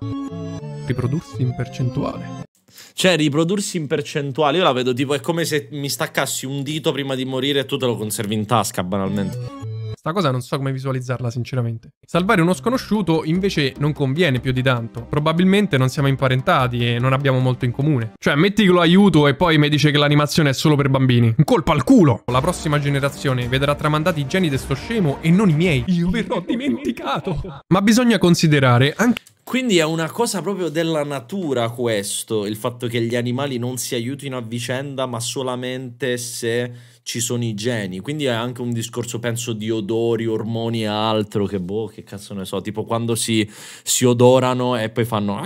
Riprodursi in percentuale. Cioè, riprodursi in percentuale, io la vedo tipo, è come se mi staccassi un dito prima di morire e tu te lo conservi in tasca, banalmente. Sta cosa non so come visualizzarla sinceramente. Salvare uno sconosciuto invece non conviene più di tanto. Probabilmente non siamo imparentati e non abbiamo molto in comune. Cioè metti che lo aiuto e poi mi dice che l'animazione è solo per bambini. Un colpo al culo! La prossima generazione vedrà tramandati i geni di sto scemo e non i miei. Io verrò dimenticato! Ma bisogna considerare anche... Quindi è una cosa proprio della natura questo, il fatto che gli animali non si aiutino a vicenda, ma solamente se ci sono i geni, quindi è anche un discorso, penso, di odori, ormoni e altro, che boh, che cazzo ne so, tipo quando si, si odorano e poi fanno...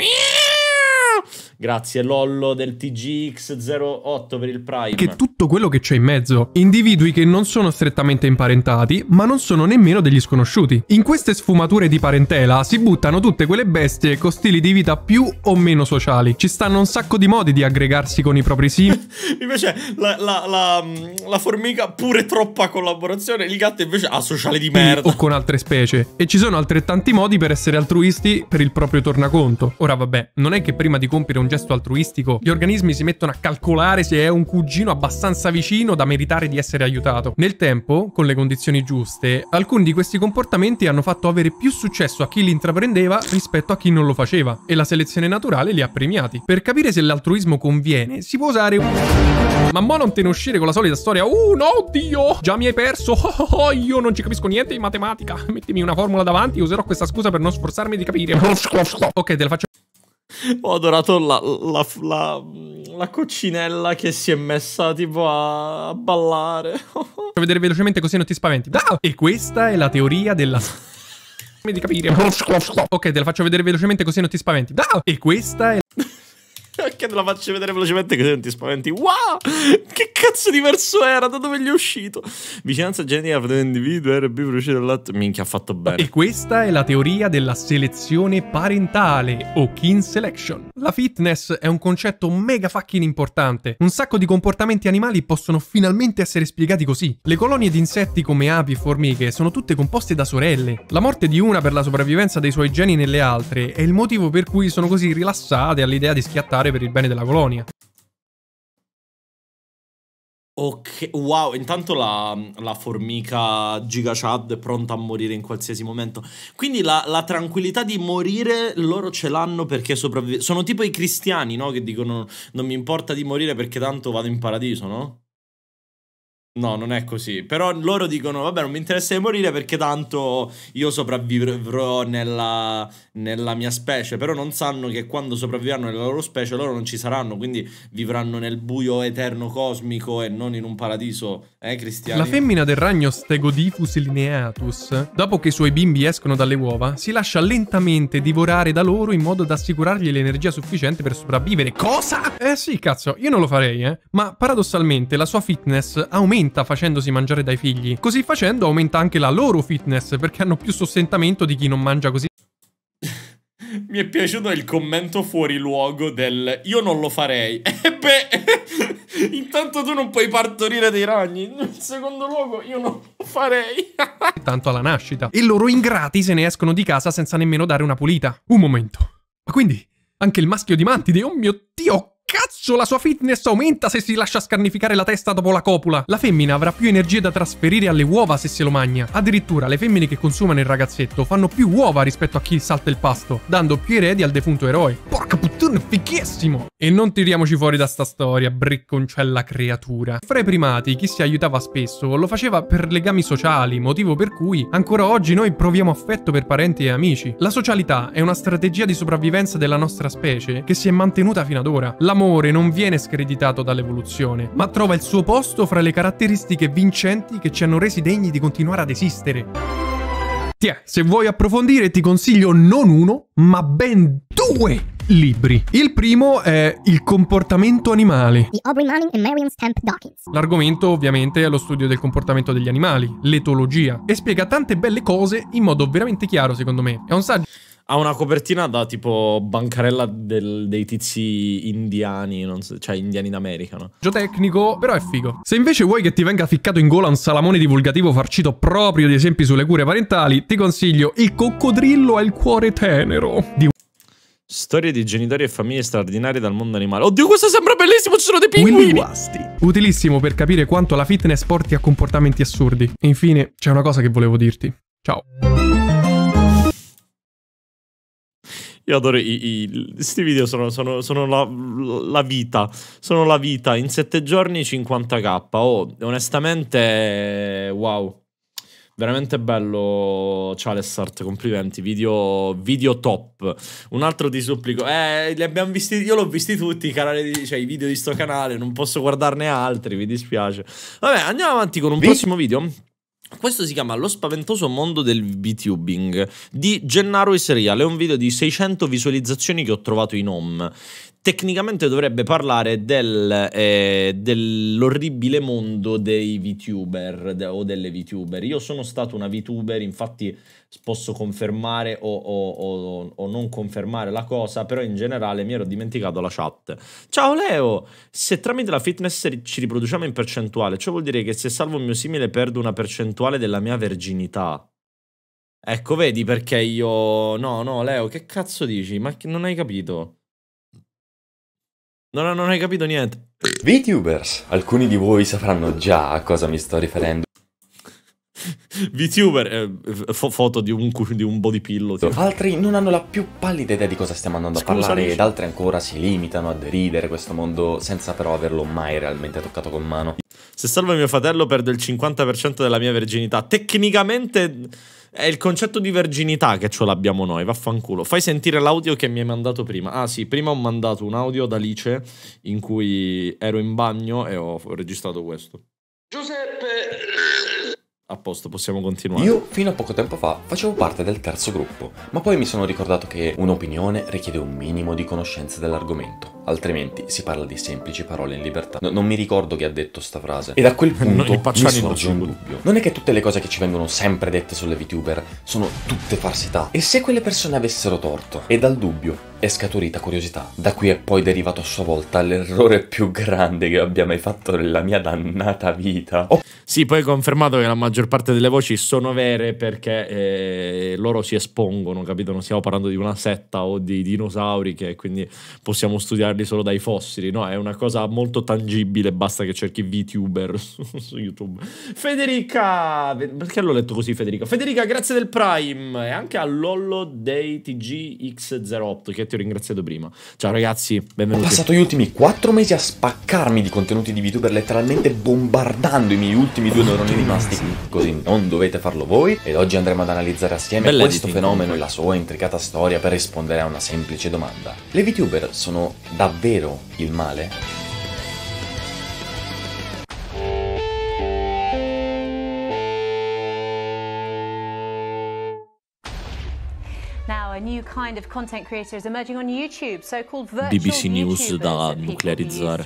Grazie Lollo del TGX08 per il Prime. Che tutto quello che c'è in mezzo. Individui che non sono strettamente imparentati, ma non sono nemmeno degli sconosciuti. In queste sfumature di parentela si buttano tutte quelle bestie con stili di vita più o meno sociali. Ci stanno un sacco di modi di aggregarsi con i propri simili. invece la, la, la, mm, la, formica pure troppa collaborazione, il gatto invece ha sociale di merda. O con altre specie. E ci sono altrettanti modi per essere altruisti per il proprio tornaconto. Ora vabbè, non è che prima di compiere un gesto altruistico, gli organismi si mettono a calcolare se è un cugino abbastanza vicino da meritare di essere aiutato. Nel tempo, con le condizioni giuste, alcuni di questi comportamenti hanno fatto avere più successo a chi li intraprendeva rispetto a chi non lo faceva, e la selezione naturale li ha premiati. Per capire se l'altruismo conviene, si può usare un... Ma mo non te ne uscire con la solita storia, uh no oddio! già mi hai perso, oh, oh, oh, io non ci capisco niente in matematica, mettimi una formula davanti e userò questa scusa per non sforzarmi di capire. Ok, te la faccio... Ho adorato la, la, la, la, coccinella che si è messa tipo a, a ballare. Faccio vedere velocemente così non ti spaventi. Ah! E questa è la teoria della... Di capire. Ok, te la faccio vedere velocemente così non ti spaventi. Ah! E questa è la... Perché te la faccio vedere velocemente così non ti spaventi. Wow! Che cazzo diverso era? Da dove gli è uscito? Vicinanza genetica fra due individui, RB produce del latte. Minchia, ha fatto bene. E questa è la teoria della selezione parentale o kin selection. La fitness è un concetto mega fucking importante. Un sacco di comportamenti animali possono finalmente essere spiegati così. Le colonie di insetti come api e formiche sono tutte composte da sorelle. La morte di una per la sopravvivenza dei suoi geni nelle altre è il motivo per cui sono così rilassate all'idea di schiattare fare per il bene della colonia. Ok, wow, intanto la, la, formica Giga Chad è pronta a morire in qualsiasi momento. Quindi la, la tranquillità di morire loro ce l'hanno perché sopravvivono. Sono tipo i cristiani, no? Che dicono non mi importa di morire perché tanto vado in paradiso, no? No, non è così. Però loro dicono: Vabbè, non mi interessa di morire perché tanto io sopravvivrò nella, nella, mia specie. Però non sanno che quando sopravvivranno nella loro specie loro non ci saranno. Quindi vivranno nel buio eterno cosmico e non in un paradiso. Eh, Cristiano? La femmina del ragno Stegodifus lineatus, dopo che i suoi bimbi escono dalle uova, si lascia lentamente divorare da loro in modo da assicurargli l'energia sufficiente per sopravvivere. Cosa? Eh sì, cazzo, io non lo farei, eh. Ma paradossalmente la sua fitness aumenta aumenta facendosi mangiare dai figli. Così facendo aumenta anche la loro fitness perché hanno più sostentamento di chi non mangia così mi è piaciuto il commento fuori luogo del io non lo farei. E eh beh, intanto tu non puoi partorire dei ragni. In secondo luogo, io non lo farei. Tanto alla nascita. E loro ingrati se ne escono di casa senza nemmeno dare una pulita. Un momento. Ma quindi, anche il maschio di Mantide, oh mio Dio, cazzo la sua fitness aumenta se si lascia scarnificare la testa dopo la copula? La femmina avrà più energie da trasferire alle uova se se lo magna. Addirittura le femmine che consumano il ragazzetto fanno più uova rispetto a chi salta il pasto, dando più eredi al defunto eroe. Porca puttana, fichissimo! E non tiriamoci fuori da sta storia, bricconcella creatura. Fra i primati, chi si aiutava spesso lo faceva per legami sociali, motivo per cui ancora oggi noi proviamo affetto per parenti e amici. La socialità è una strategia di sopravvivenza della nostra specie che si è mantenuta fino ad ora. La l'amore non viene screditato dall'evoluzione, ma trova il suo posto fra le caratteristiche vincenti che ci hanno resi degni di continuare ad esistere. Tiè, se vuoi approfondire ti consiglio non uno, ma ben due libri. Il primo è Il comportamento animale. L'argomento ovviamente è lo studio del comportamento degli animali, l'etologia, e spiega tante belle cose in modo veramente chiaro secondo me. È un saggio... Ha una copertina da tipo bancarella del, dei tizi indiani, so, cioè indiani d'America, no? Gio tecnico, però è figo. Se invece vuoi che ti venga ficcato in gola un salamone divulgativo farcito proprio di esempi sulle cure parentali, ti consiglio Il coccodrillo al cuore tenero. Di Storie di genitori e famiglie straordinarie dal mondo animale. Oddio, questo sembra bellissimo, ci sono dei pinguini! Guasti. Utilissimo per capire quanto la fitness porti a comportamenti assurdi. E infine, c'è una cosa che volevo dirti. Ciao. Io adoro i, questi video, sono, sono, sono la, la, vita, sono la vita. In 7 giorni 50k, oh, onestamente, wow. Veramente bello Chalessart, complimenti, video, video, top. Un altro ti supplico, eh, li abbiamo visti, io l'ho visti tutti i canali, di, cioè i video di sto canale, non posso guardarne altri, mi dispiace. Vabbè, andiamo avanti con un Vi prossimo video. Questo si chiama Lo spaventoso mondo del VTubing di Gennaro Iseriale, è un video di 600 visualizzazioni che ho trovato in home tecnicamente dovrebbe parlare del, eh, dell'orribile mondo dei VTuber de, o delle VTuber. Io sono stato una VTuber, infatti posso confermare o, o, o, o, non confermare la cosa, però in generale mi ero dimenticato la chat. Ciao Leo, se tramite la fitness ci riproduciamo in percentuale, ciò vuol dire che se salvo il mio simile perdo una percentuale della mia verginità. Ecco, vedi perché io... No, no, Leo, che cazzo dici? Ma non hai capito? No, no, non hai capito niente. VTubers, alcuni di voi sapranno già a cosa mi sto riferendo. VTuber, eh, fo- foto di un, di un bodypillo. Tipo. Altri non hanno la più pallida idea di cosa stiamo andando a Scusa, parlare amici. ed altri ancora si limitano a deridere questo mondo senza però averlo mai realmente toccato con mano. Se salvo mio fratello perdo il 50% della mia verginità. Tecnicamente... È il concetto di verginità che ce l'abbiamo noi, vaffanculo. Fai sentire l'audio che mi hai mandato prima. Ah sì, prima ho mandato un audio ad Alice in cui ero in bagno e ho registrato questo. Giuseppe a posto, possiamo continuare. Io fino a poco tempo fa facevo parte del terzo gruppo, ma poi mi sono ricordato che un'opinione richiede un minimo di conoscenza dell'argomento, altrimenti si parla di semplici parole in libertà. No, non mi ricordo chi ha detto sta frase. E da quel punto no, mi sorge un dubbio. Non è che tutte le cose che ci vengono sempre dette sulle VTuber sono tutte farsità. E se quelle persone avessero torto? E dal dubbio è scaturita curiosità. Da qui è poi derivato a sua volta l'errore più grande che abbia mai fatto nella mia dannata vita. Oh. Sì, poi è confermato che la maggior parte delle voci sono vere perché eh, loro si espongono, capito? Non stiamo parlando di una setta o di dinosauri che quindi possiamo studiarli solo dai fossili, no? È una cosa molto tangibile, basta che cerchi VTuber su, su YouTube. Federica! Perché l'ho letto così Federica? Federica, grazie del Prime e anche a Lollo dei TGX08 che ti ho ringraziato prima. Ciao ragazzi, benvenuti. Ho passato gli ultimi 4 mesi a spaccarmi di contenuti di VTuber, letteralmente bombardando i miei ultimi due neuroni rimasti. Così non dovete farlo voi. Ed oggi andremo ad analizzare assieme Bella questo editing. fenomeno e la sua intricata storia per rispondere a una semplice domanda. Le VTuber sono davvero il male? BBC News da nuclearizzare.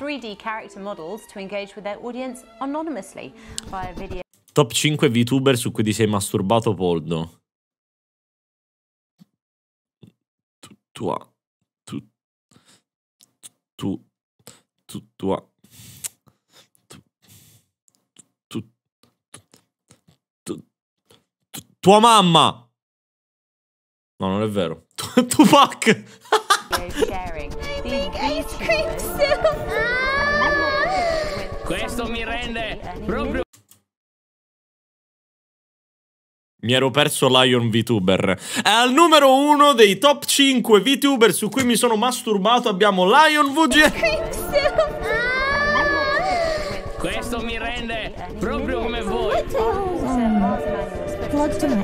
Top 5 VTuber su cui ti sei masturbato, Poldo. Tu, tua. Tu. Tu. Tu. Tua. Tua mamma! No, non è vero. Tupac! Questo mi rende proprio... Mi ero perso Lion VTuber. È al numero uno dei top 5 VTuber su cui mi sono masturbato abbiamo Lion VG. Questo mi rende proprio come voi. Plugged to my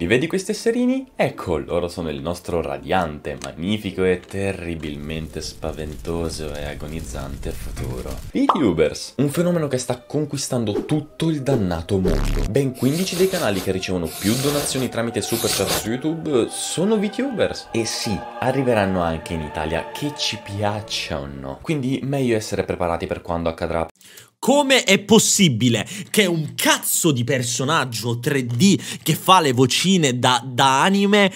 li vedi questi esserini? Ecco, loro sono il nostro radiante, magnifico e terribilmente spaventoso e agonizzante futuro. I Hubers, un fenomeno che sta conquistando tutto il dannato mondo. Ben 15 dei canali che ricevono più donazioni tramite superchat su YouTube sono VTubers. E sì, arriveranno anche in Italia, che ci piaccia o no. Quindi meglio essere preparati per quando accadrà. Come è possibile che un cazzo di personaggio 3D che fa le vocine da, da anime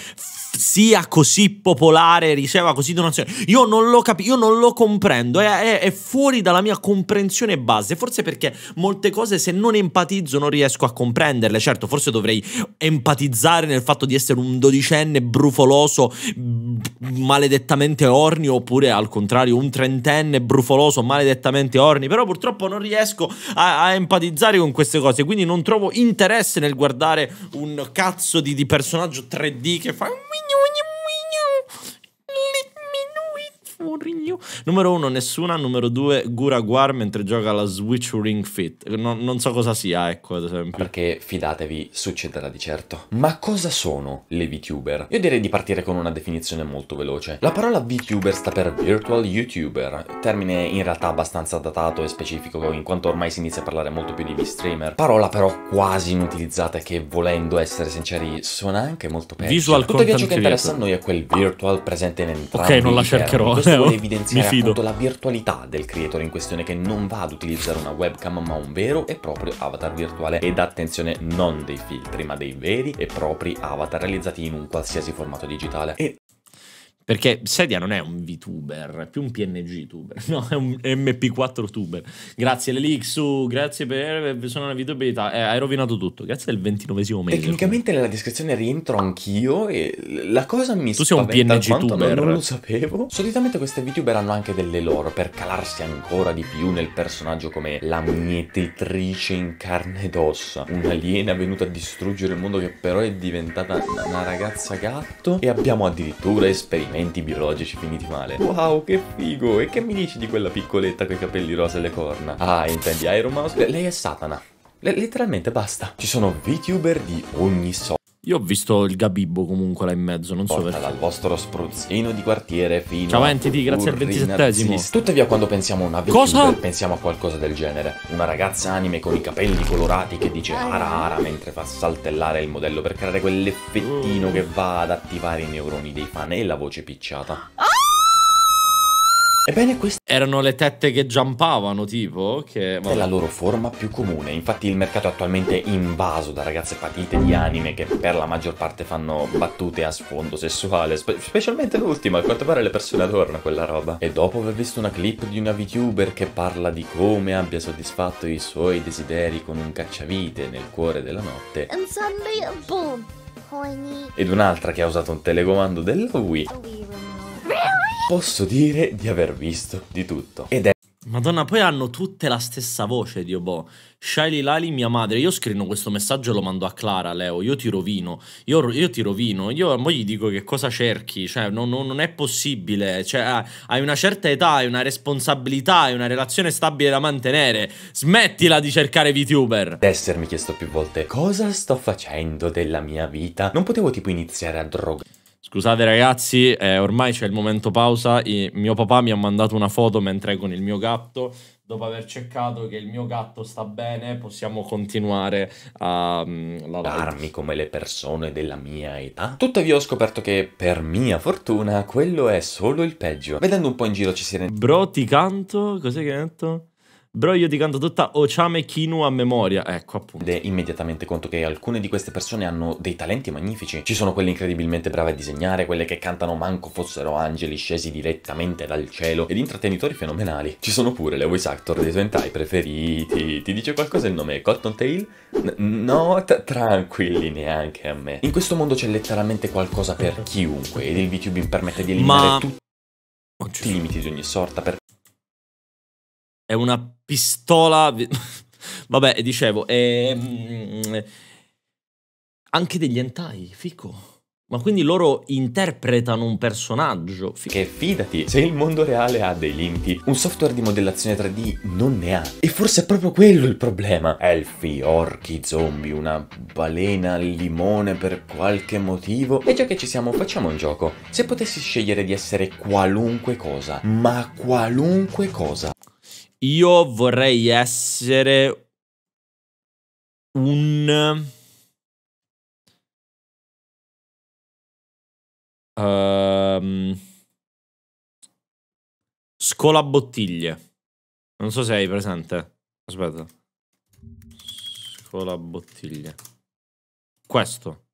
sia così popolare, riceva così donazioni. Io non lo capisco, io non lo comprendo, è, è, è, fuori dalla mia comprensione base. Forse perché molte cose se non empatizzo non riesco a comprenderle. Certo, forse dovrei empatizzare nel fatto di essere un dodicenne brufoloso, mm, maledettamente orni, oppure al contrario un trentenne brufoloso, maledettamente orni. Però purtroppo non riesco a, a empatizzare con queste cose, quindi non trovo interesse nel guardare un cazzo di, di personaggio 3D che fa... Mourinho. Numero uno, nessuna. Numero due, Guraguar mentre gioca la Switch Ring Fit. Non, non so cosa sia, ecco, ad esempio. Perché, fidatevi, succederà di certo. Ma cosa sono le VTuber? Io direi di partire con una definizione molto veloce. La parola VTuber sta per Virtual YouTuber, termine in realtà abbastanza datato e specifico in quanto ormai si inizia a parlare molto più di V-Streamer. Parola però quasi inutilizzata che, volendo essere sinceri, suona anche molto peggio. Visual Tuttavia, ciò che interessa a noi è quel virtual presente nel Ok, non la cercherò. In questo eh, vuole evidenziare appunto la virtualità del creator in questione che non va ad utilizzare una webcam ma un vero e proprio avatar virtuale ed attenzione non dei filtri ma dei veri e propri avatar realizzati in un qualsiasi formato digitale e perché Sedia non è un VTuber, è più un PNG tuber, no, è un MP4 tuber. Grazie Lelixu, grazie per sono una VTuberità. Eh, hai rovinato tutto, grazie del ventinovesimo mese. Tecnicamente nella descrizione rientro anch'io e la cosa mi Tu sei un PNG tuber. Non, lo sapevo. Solitamente queste VTuber hanno anche delle loro per calarsi ancora di più nel personaggio come la mietitrice in carne ed ossa, un'aliena venuta a distruggere il mondo che però è diventata una ragazza gatto e abbiamo addirittura esperienza esperimenti biologici finiti male. Wow, che figo! E che mi dici di quella piccoletta coi capelli rosa e le corna? Ah, intendi Iron Mouse? Le lei è Satana. Le letteralmente basta. Ci sono VTuber di ogni sorta. Io ho visto il Gabibbo comunque là in mezzo, non Porta so perché. dal vostro spruzzino di quartiere fino Ciao, a... Ciao Entity, grazie al ventisettesimo. Tuttavia quando pensiamo a una Cosa? pensiamo a qualcosa del genere. Una ragazza anime con i capelli colorati che dice ara ara mentre fa saltellare il modello per creare quell'effettino uh. che va ad attivare i neuroni dei fan e la voce picciata. Ah! Ebbene, queste erano le tette che giampavano, tipo, che... Vabbè. È la loro forma più comune, infatti il mercato è attualmente invaso da ragazze patite di anime che per la maggior parte fanno battute a sfondo sessuale, spe specialmente l'ultima, a quanto pare le persone adorano quella roba. E dopo aver visto una clip di una VTuber che parla di come abbia soddisfatto i suoi desideri con un cacciavite nel cuore della notte... And suddenly, boom, Ed un'altra che ha usato un telecomando della Wii posso dire di aver visto di tutto. Ed è Madonna, poi hanno tutte la stessa voce, Dio boh. Shaili Lali, mia madre. Io scrivo questo messaggio e lo mando a Clara, Leo. Io ti rovino. Io, io ti rovino. Io mo gli dico che cosa cerchi. Cioè, non, non, non è possibile. Cioè, ah, hai una certa età, hai una responsabilità, hai una relazione stabile da mantenere. Smettila di cercare VTuber. Ad Essermi chiesto più volte cosa sto facendo della mia vita. Non potevo tipo iniziare a drogare. Scusate ragazzi, eh, ormai c'è il momento pausa. E mio papà mi ha mandato una foto mentre è con il mio gatto. Dopo aver cercato che il mio gatto sta bene, possiamo continuare a um, come le persone della mia età. Tuttavia ho scoperto che, per mia fortuna, quello è solo il peggio. Vedendo un po' in giro ci si rende... Bro, ti canto? Cos'è che hai detto? Bro, io ti canto tutta Ochame Kinu a memoria. Ecco, appunto. Ed è immediatamente conto che alcune di queste persone hanno dei talenti magnifici. Ci sono quelle incredibilmente brave a disegnare, quelle che cantano manco fossero angeli scesi direttamente dal cielo, ed intrattenitori fenomenali. Ci sono pure le voice actor dei tuoi hentai preferiti. Ti dice qualcosa il nome? Cotton Tail? no, tranquilli neanche a me. In questo mondo c'è letteralmente qualcosa per chiunque, ed il VTubing permette di eliminare tutti i limiti di ogni sorta per è una pistola... Vabbè, dicevo, è... Mm, anche degli entai, fico. Ma quindi loro interpretano un personaggio. Che fidati, se il mondo reale ha dei limiti, un software di modellazione 3D non ne ha. E forse è proprio quello il problema. Elfi, orchi, zombie, una balena, al limone per qualche motivo. E già che ci siamo, facciamo un gioco. Se potessi scegliere di essere qualunque cosa, ma qualunque cosa, io vorrei essere un... Uh, scolabottiglie. Non so se hai presente. Aspetta. Scolabottiglie. Questo.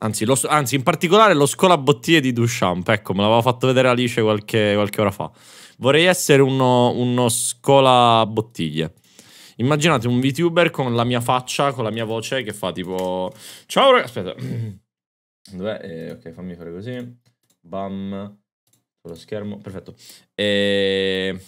Anzi, lo, anzi, in particolare lo scolabottiglie di Duchamp. Ecco, me l'aveva fatto vedere Alice qualche, qualche ora fa. Vorrei essere uno, uno scolabottiglie. Immaginate un VTuber con la mia faccia, con la mia voce che fa tipo. Ciao ragazzi. Aspetta. Dov'è? Eh, ok, fammi fare così. Bam. Sullo schermo. Perfetto. E. Eh,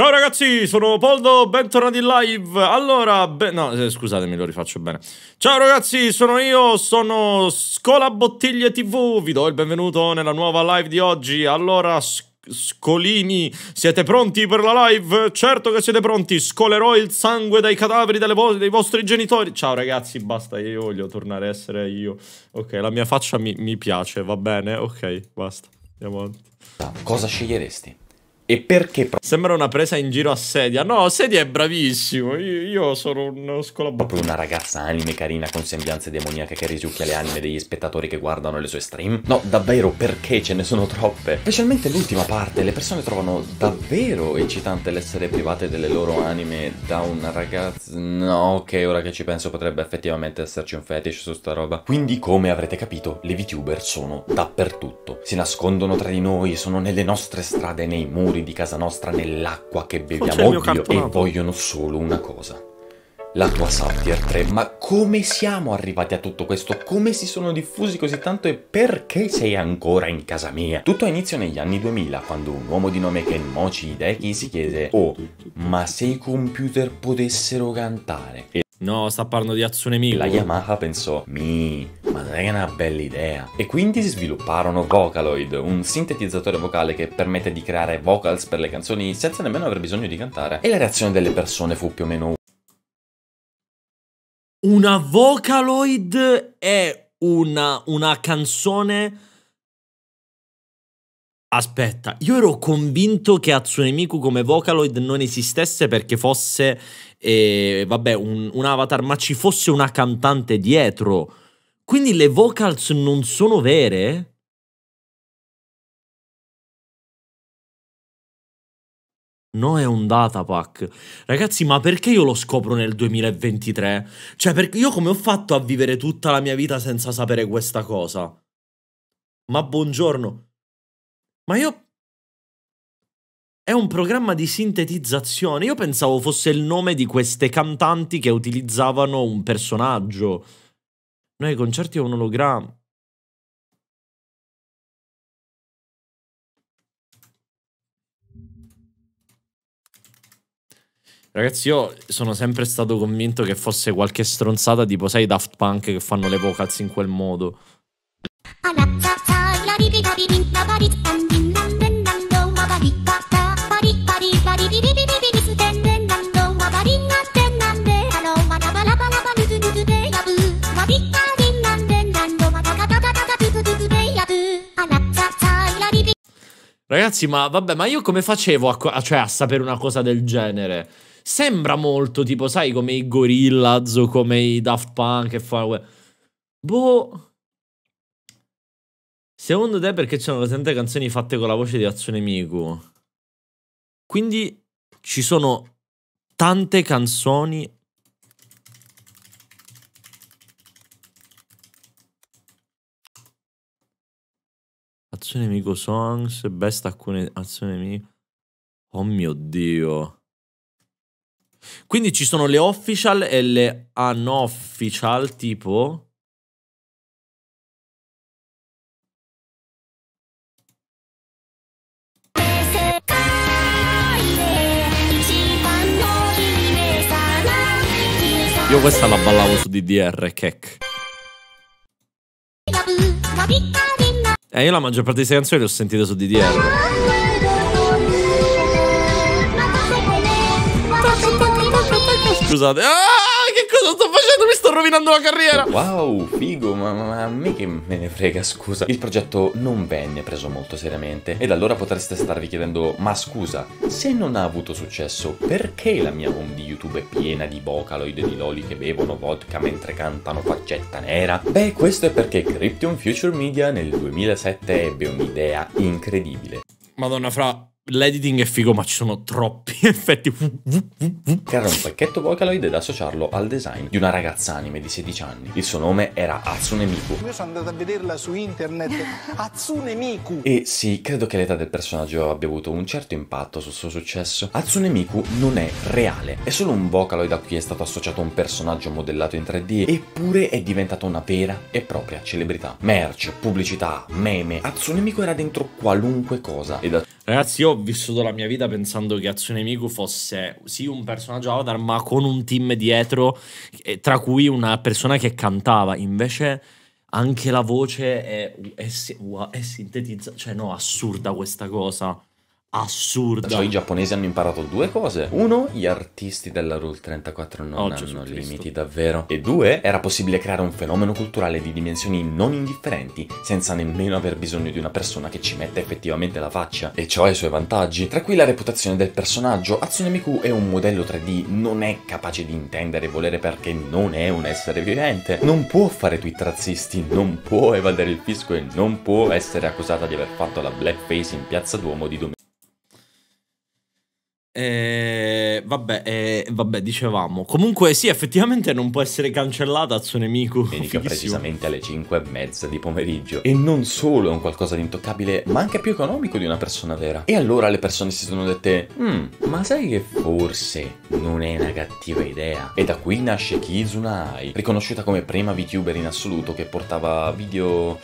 Ciao ragazzi, sono Poldo, bentornati in live. Allora, beh, no, eh, scusatemi, lo rifaccio bene. Ciao ragazzi, sono io, sono Scola Bottiglie TV. Vi do il benvenuto nella nuova live di oggi. Allora, Scolini, siete pronti per la live? Certo che siete pronti, scolerò il sangue dai cadaveri vo dei vostri genitori. Ciao ragazzi, basta, io voglio tornare a essere io. Ok, la mia faccia mi, mi piace, va bene? Ok, basta, andiamo avanti. Cosa sceglieresti? E perché? Sembra una presa in giro a Sedia. No, Sedia è bravissimo. Io, io sono uno scolabato. Proprio una ragazza anime carina con sembianze demoniache che risucchia le anime degli spettatori che guardano le sue stream? No, davvero, perché ce ne sono troppe? Specialmente l'ultima parte, le persone trovano davvero eccitante l'essere private delle loro anime da una ragazza... No, ok, ora che ci penso potrebbe effettivamente esserci un fetish su sta roba. Quindi, come avrete capito, le VTuber sono dappertutto. Si nascondono tra di noi, sono nelle nostre strade, nei muri, fuori di casa nostra nell'acqua che beviamo, oddio, e vogliono solo una cosa. La tua Sappier 3, ma come siamo arrivati a tutto questo? Come si sono diffusi così tanto e perché sei ancora in casa mia? Tutto ha inizio negli anni 2000, quando un uomo di nome Ken Mochi Hideki si chiese Oh, ma se i computer potessero cantare? E No, sta parlando di Hatsune Miku. La Yamaha pensò, mi, ma non è una bella idea. E quindi svilupparono Vocaloid, un sintetizzatore vocale che permette di creare vocals per le canzoni senza nemmeno aver bisogno di cantare. E la reazione delle persone fu più o meno... Una Vocaloid è una, una canzone... Aspetta, io ero convinto che Hatsune Miku come Vocaloid non esistesse perché fosse e vabbè, un, un avatar, ma ci fosse una cantante dietro. Quindi le vocals non sono vere? No, è un datapack. Ragazzi, ma perché io lo scopro nel 2023? Cioè, perché io come ho fatto a vivere tutta la mia vita senza sapere questa cosa? Ma buongiorno. Ma io è un programma di sintetizzazione. Io pensavo fosse il nome di queste cantanti che utilizzavano un personaggio. Noi ai concerti è un ologramma. Ragazzi, io sono sempre stato convinto che fosse qualche stronzata tipo, sai, Daft Punk che fanno le vocals in quel modo. Ragazzi, ma vabbè, ma io come facevo a, a, cioè, a sapere una cosa del genere? Sembra molto, tipo, sai, come i Gorillaz o come i Daft Punk e fa... Boh... Secondo te perché c'erano tante canzoni fatte con la voce di Azione Miku? Quindi ci sono tante canzoni Azione Amico Songs, Best Accune Azione Amico. Oh mio Dio. Quindi ci sono le official e le unofficial tipo... Io questa la ballavo su DDR, kek. Eh, io la maggior parte di queste canzoni le ho sentite su DDR. Scusate. Ah! rovinando la carriera Wow, figo, ma, ma, a me che me ne frega, scusa Il progetto non venne preso molto seriamente Ed allora potreste starvi chiedendo Ma scusa, se non ha avuto successo Perché la mia home di YouTube è piena di vocaloid di loli che bevono vodka mentre cantano faccetta nera? Beh, questo è perché Cryption Future Media nel 2007 ebbe un'idea incredibile Madonna fra, L'editing è figo, ma ci sono troppi effetti. Creare un pacchetto Vocaloid ed associarlo al design di una ragazza anime di 16 anni. Il suo nome era Atsune Miku. Io sono andato a vederla su internet. Atsune Miku! E sì, credo che l'età del personaggio abbia avuto un certo impatto sul suo successo. Atsune Miku non è reale, è solo un Vocaloid a cui è stato associato un personaggio modellato in 3D, eppure è diventata una vera e propria celebrità. Merch, pubblicità, meme. Atsune Miku era dentro qualunque cosa. Ed Ragazzi, io ho vissuto la mia vita pensando che Azione Miku fosse sì un personaggio avatar, ma con un team dietro, eh, tra cui una persona che cantava. Invece anche la voce è, è, è, è sintetizzata, cioè no, assurda questa cosa assurda. Cioè, i giapponesi hanno imparato due cose. Uno, gli artisti della Rule 34 non oh, hanno Gesù limiti Cristo. davvero. E due, era possibile creare un fenomeno culturale di dimensioni non indifferenti senza nemmeno aver bisogno di una persona che ci metta effettivamente la faccia. E ciò ha i suoi vantaggi, tra cui la reputazione del personaggio. Azione Miku è un modello 3D, non è capace di intendere e volere perché non è un essere vivente. Non può fare tweet razzisti, non può evadere il fisco e non può essere accusata di aver fatto la blackface in piazza Duomo di domenica. Eh, vabbè, eh, vabbè, dicevamo. Comunque, sì, effettivamente non può essere cancellata Tsunemiku. Domenica precisamente alle 5 e mezza di pomeriggio. E mm. non solo è un qualcosa di intoccabile, ma anche più economico di una persona vera. E allora le persone si sono dette: mm, ma sai che forse non è una cattiva idea? E da qui nasce Kizuna Ai, riconosciuta come prima VTuber in assoluto che portava video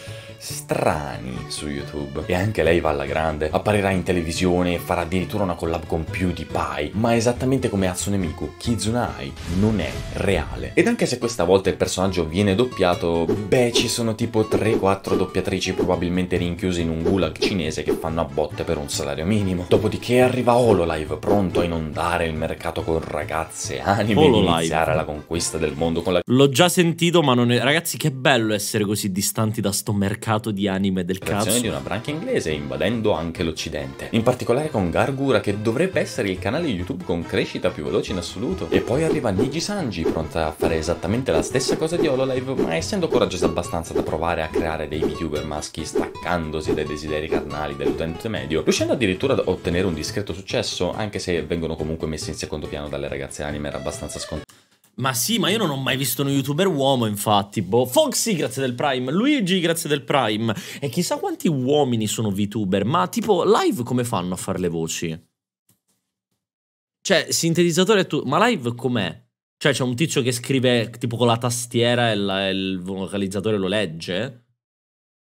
strani su YouTube. E anche lei va alla grande, apparirà in televisione e farà addirittura una collab con PewDiePie, ma esattamente come Hatsune Miku, Kizunai non è reale. Ed anche se questa volta il personaggio viene doppiato, beh ci sono tipo 3-4 doppiatrici probabilmente rinchiuse in un gulag cinese che fanno a botte per un salario minimo. Dopodiché arriva Hololive pronto a inondare il mercato con ragazze anime Hololive. e iniziare la conquista del mondo con la... L'ho già sentito ma non è... Ragazzi che bello essere così distanti da sto mercato mercato di anime del cazzo. L'azione di una branca inglese invadendo anche l'Occidente, in particolare con Gargura che dovrebbe essere il canale YouTube con crescita più veloce in assoluto. E poi arriva Niji Sanji pronta a fare esattamente la stessa cosa di Hololive, ma essendo coraggiosa abbastanza da provare a creare dei VTuber maschi staccandosi dai desideri carnali dell'utente medio, riuscendo addirittura ad ottenere un discreto successo, anche se vengono comunque messi in secondo piano dalle ragazze anime era abbastanza scontato. Ma sì, ma io non ho mai visto uno youtuber uomo, infatti. Boh. Foxy, grazie del Prime. Luigi, grazie del Prime. E chissà quanti uomini sono VTuber. Ma tipo, live come fanno a fare le voci? Cioè, sintetizzatore tu. Ma live com'è? Cioè, c'è un tizio che scrive tipo con la tastiera e, la, e il vocalizzatore lo legge?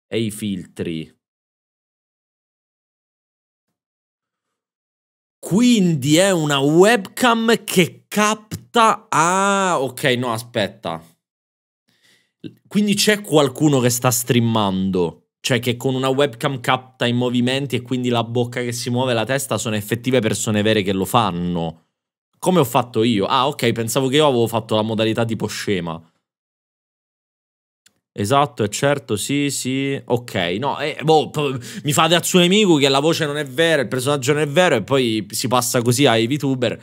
E i filtri. Quindi è una webcam che capta... Ah, ok, no, aspetta. Quindi c'è qualcuno che sta streamando, cioè che con una webcam capta i movimenti e quindi la bocca che si muove e la testa sono effettive persone vere che lo fanno. Come ho fatto io? Ah, ok, pensavo che io avevo fatto la modalità tipo scema. Esatto, è certo, sì, sì. Ok, no, eh, boh, mi fate Atsune Miku che la voce non è vera, il personaggio non è vero e poi si passa così ai VTuber.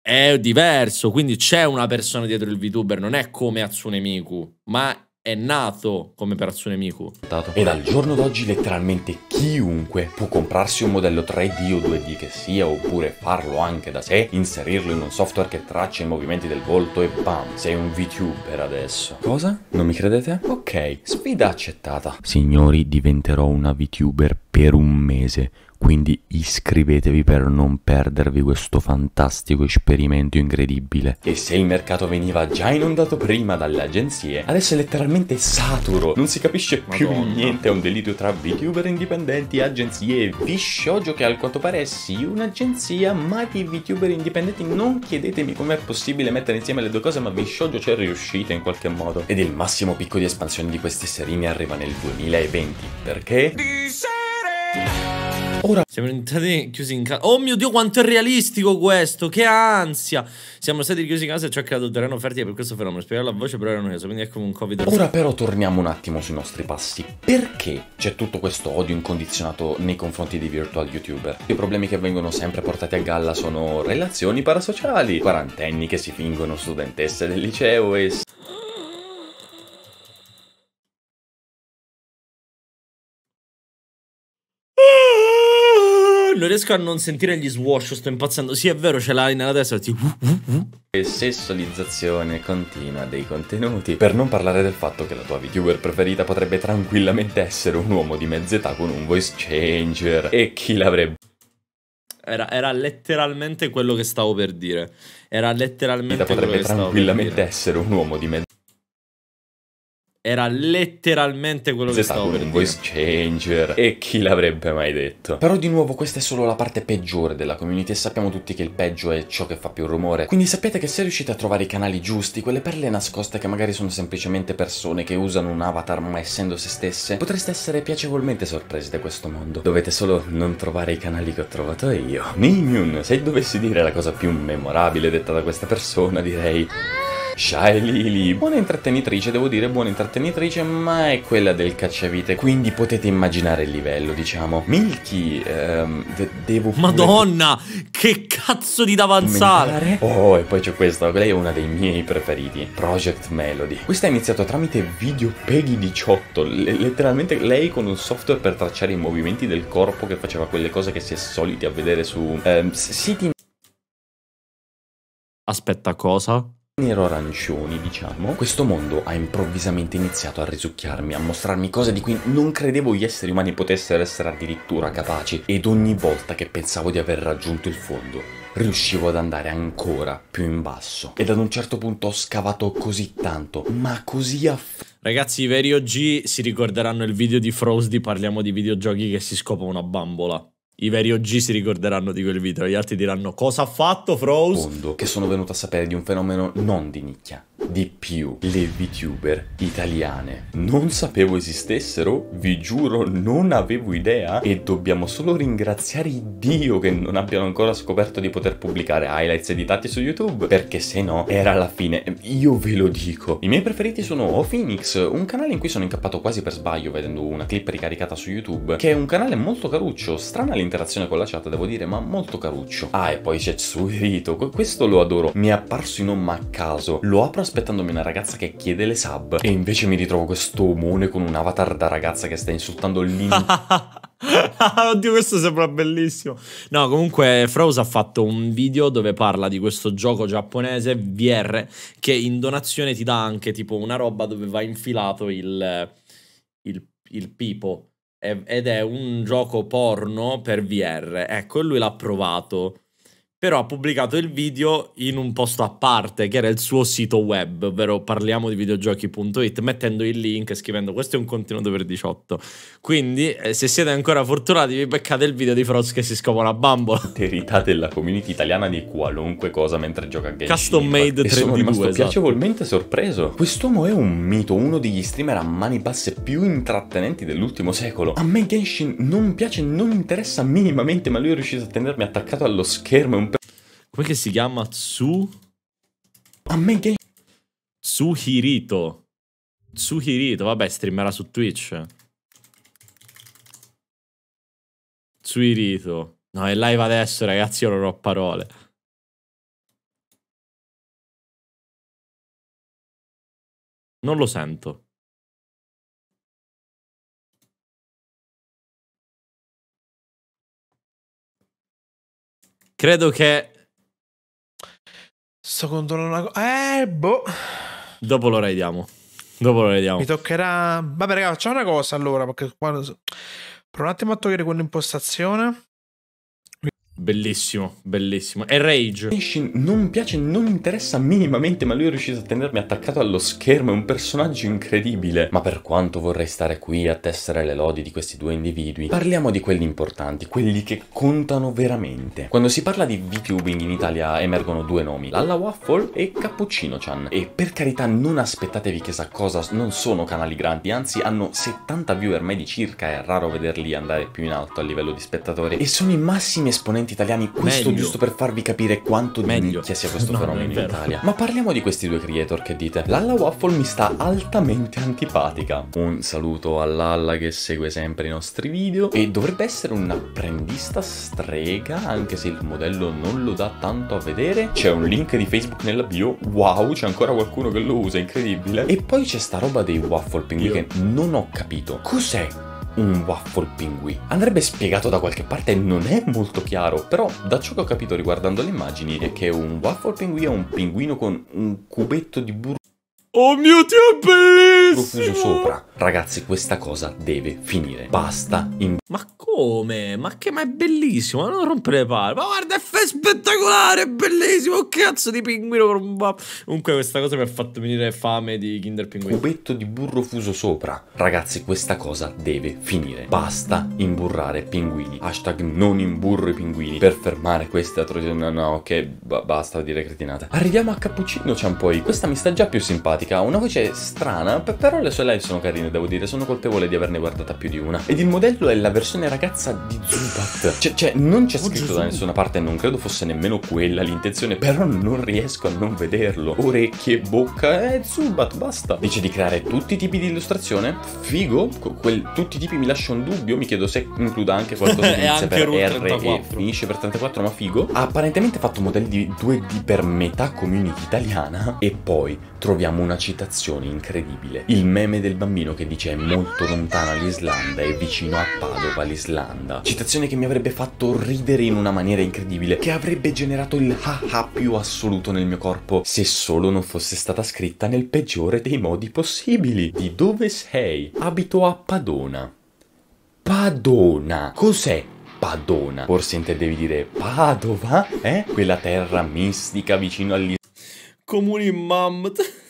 È diverso, quindi c'è una persona dietro il VTuber, non è come Atsune Miku, ma è nato come operazione Miku. E dal giorno d'oggi letteralmente chiunque può comprarsi un modello 3D o 2D che sia oppure farlo anche da sé, inserirlo in un software che traccia i movimenti del volto e bam, sei un VTuber adesso. Cosa? Non mi credete? Ok, sfida accettata. Signori, diventerò una VTuber per un mese quindi iscrivetevi per non perdervi questo fantastico esperimento incredibile. E se il mercato veniva già inondato prima dalle agenzie, adesso è letteralmente saturo, non si capisce Madonna. più niente, è un delitto tra VTuber indipendenti, agenzie e Vishoujo che al quanto pare è sì un'agenzia, ma di VTuber indipendenti non chiedetemi com'è possibile mettere insieme le due cose, ma Vishoujo c'è riuscita in qualche modo. Ed il massimo picco di espansione di queste serine arriva nel 2020, perché... Di serie! Ora siamo entrati chiusi in casa. Oh mio dio, quanto è realistico questo! Che ansia! Siamo stati chiusi in casa e ciò ha creato il terreno fertile per questo fenomeno. Spiegarlo la voce, però era noioso. Quindi è come un COVID. Ora, però, torniamo un attimo sui nostri passi. Perché c'è tutto questo odio incondizionato nei confronti dei virtual youtuber? I problemi che vengono sempre portati a galla sono relazioni parasociali, quarantenni che si fingono studentesse del liceo e. Io non riesco a non sentire gli swash, sto impazzendo. Sì, è vero, ce l'hai nella testa, ti... Sessualizzazione continua dei contenuti. Per non parlare del fatto che la tua VTuber preferita potrebbe tranquillamente essere un uomo di mezz'età con un voice changer. E chi l'avrebbe... Era, era, letteralmente quello che stavo per dire. Era letteralmente... Potrebbe tranquillamente essere un uomo di mezz'età era letteralmente quello che esatto, stavo per un voice changer e chi l'avrebbe mai detto? Però di nuovo questa è solo la parte peggiore della community e sappiamo tutti che il peggio è ciò che fa più rumore. Quindi sapete che se riuscite a trovare i canali giusti, quelle perle nascoste che magari sono semplicemente persone che usano un avatar ma essendo se stesse, potreste essere piacevolmente sorpresi da questo mondo. Dovete solo non trovare i canali che ho trovato io. Minion se dovessi dire la cosa più memorabile detta da questa persona direi... Shai Lili. Buona intrattenitrice, devo dire buona intrattenitrice, ma è quella del cacciavite, quindi potete immaginare il livello, diciamo. Milky, ehm, de devo... Madonna, che cazzo di davanzare! Oh, e poi c'è questa, lei è una dei miei preferiti, Project Melody. Questa è iniziata tramite video Peggy 18, le letteralmente lei con un software per tracciare i movimenti del corpo che faceva quelle cose che si è soliti a vedere su ehm, siti... Aspetta, cosa? nero-arancioni, diciamo, questo mondo ha improvvisamente iniziato a risucchiarmi, a mostrarmi cose di cui non credevo gli esseri umani potessero essere addirittura capaci ed ogni volta che pensavo di aver raggiunto il fondo, riuscivo ad andare ancora più in basso. Ed ad un certo punto ho scavato così tanto, ma così a Ragazzi, i veri OG si ricorderanno il video di Frosty, parliamo di videogiochi che si scopa una bambola i veri OG si ricorderanno di quel video, gli altri diranno cosa ha fatto Froze? Mondo, che sono venuto a sapere di un fenomeno non di nicchia, di più, le VTuber italiane. Non sapevo esistessero, vi giuro, non avevo idea e dobbiamo solo ringraziare Dio che non abbiano ancora scoperto di poter pubblicare highlights editati su YouTube, perché se no era la fine, io ve lo dico. I miei preferiti sono O Phoenix, un canale in cui sono incappato quasi per sbaglio vedendo una clip ricaricata su YouTube, che è un canale molto caruccio, strana all'interno interazione con la chat, devo dire, ma molto caruccio. Ah, e poi c'è Tsuhirito, questo lo adoro, mi è apparso in omma a caso. Lo apro aspettandomi una ragazza che chiede le sub e invece mi ritrovo questo omone con un avatar da ragazza che sta insultando l'intero... Oddio, questo sembra bellissimo. No, comunque, Frouse ha fatto un video dove parla di questo gioco giapponese VR che in donazione ti dà anche tipo una roba dove va infilato il, il, il pipo ed è un gioco porno per VR. Ecco, lui l'ha provato però ha pubblicato il video in un posto a parte, che era il suo sito web, ovvero parliamo di videogiochi.it, mettendo il link, e scrivendo questo è un contenuto per 18. Quindi, eh, se siete ancora fortunati, vi beccate il video di Froz che si scopre una bambola. L'interità della community italiana di qualunque cosa mentre gioca a Genshin. Custom made 32, sono rimasto esatto. piacevolmente sorpreso. Quest'uomo è un mito, uno degli streamer a mani basse più intrattenenti dell'ultimo secolo. A me Genshin non piace, non interessa minimamente, ma lui è riuscito a tenermi attaccato allo schermo e un Com'è che si chiama? Tsu... A me che... Tsuhirito. Tsuhirito, vabbè, streamerà su Twitch. Tsuhirito. No, è live adesso, ragazzi, io non ho parole. Non lo sento. Credo che Sto controllando una cosa. Eh, boh. Dopo lo raidiamo. Dopo lo raidiamo. Mi toccherà. Vabbè, ragazzi, facciamo una cosa allora. Perché qua. Provo un attimo a togliere quell'impostazione. Bellissimo, bellissimo. E Rage. Non piace, non interessa minimamente, ma lui è riuscito a tenermi attaccato allo schermo. È un personaggio incredibile. Ma per quanto vorrei stare qui a tessere le lodi di questi due individui, parliamo di quelli importanti, quelli che contano veramente. Quando si parla di VTubing in Italia emergono due nomi, Lalla Waffle e Cappuccino-chan. E per carità non aspettatevi chissà cosa, non sono canali grandi, anzi hanno 70 viewer medi circa, è raro vederli andare più in alto a livello di spettatori. E sono i massimi esponenti studenti italiani, questo Meglio. giusto per farvi capire quanto di nicchia sia questo no, fenomeno in Italia. Ma parliamo di questi due creator che dite. Lalla Waffle mi sta altamente antipatica. Un saluto a Lalla che segue sempre i nostri video e dovrebbe essere un apprendista strega, anche se il modello non lo dà tanto a vedere. C'è un link di Facebook nella bio. Wow, c'è ancora qualcuno che lo usa, incredibile. E poi c'è sta roba dei waffle penguin che non ho capito. Cos'è un waffle pinguì? Andrebbe spiegato da qualche parte, non è molto chiaro, però da ciò che ho capito riguardando le immagini è che un waffle pinguì è un pinguino con un cubetto di burro Oh mio Dio, è bellissimo! sopra. Ragazzi, questa cosa deve finire. Basta. In... Ma come? Ma che ma è bellissimo, ma non rompere le palle. Ma guarda, è spettacolare, è bellissimo. Cazzo di pinguino Comunque questa cosa mi ha fatto venire fame di Kinder Pinguino. Cubetto di burro fuso sopra. Ragazzi, questa cosa deve finire. Basta imburrare pinguini. Hashtag non imburro i pinguini. Per fermare queste atrocità. No, no, ok, basta dire cretinata. Arriviamo a Cappuccino Ciampoi. Questa mi sta già più simpatica simpatica, una voce strana, però le sue live sono carine, devo dire, sono colpevole di averne guardata più di una. Ed il modello è la versione ragazza di Zubat. Cioè, cioè non c'è oh, scritto oh, da nessuna parte, non credo fosse nemmeno quella l'intenzione, però non riesco a non vederlo. Orecchie, bocca, è eh, Zubat, basta. Dice di creare tutti i tipi di illustrazione, figo, quel, tutti i tipi mi lascia un dubbio, mi chiedo se includa anche qualcosa che inizia per R 34. e finisce per 34, ma figo. Ha apparentemente fatto modelli 2D per metà community italiana e poi troviamo una una citazione incredibile. Il meme del bambino che dice è molto lontana l'Islanda e vicino a Padova l'Islanda. Citazione che mi avrebbe fatto ridere in una maniera incredibile, che avrebbe generato il haha più assoluto nel mio corpo, se solo non fosse stata scritta nel peggiore dei modi possibili. Di dove sei? Abito a Padona. Padona. Cos'è Padona? Forse intendevi dire Padova? Eh? Quella terra mistica vicino all'Islanda. Comuni mamt.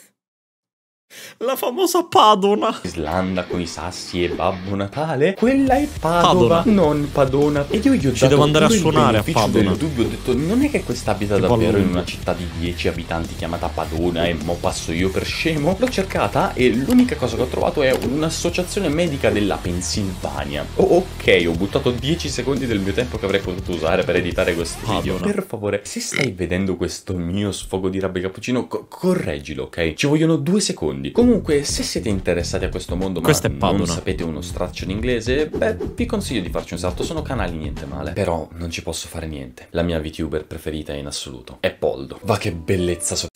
La famosa Padona. Islanda con i sassi e Babbo Natale. Quella è Padova, Padona. non Padona. E io gli ho Ci devo andare a suonare a Padona. Dubbio, ho detto, non è che questa abita che davvero in una città di 10 abitanti chiamata Padona e mo passo io per scemo. L'ho cercata e l'unica cosa che ho trovato è un'associazione medica della Pennsylvania. Oh, ok, ho buttato 10 secondi del mio tempo che avrei potuto usare per editare questo Padona. video. Per favore, se stai vedendo questo mio sfogo di rabbia cappuccino, co correggilo, ok? Ci vogliono due secondi secondi. Comunque, se siete interessati a questo mondo ma Questa non sapete uno straccio di inglese, beh, vi consiglio di farci un salto, sono canali niente male. Però non ci posso fare niente. La mia VTuber preferita in assoluto è Poldo. Va che bellezza so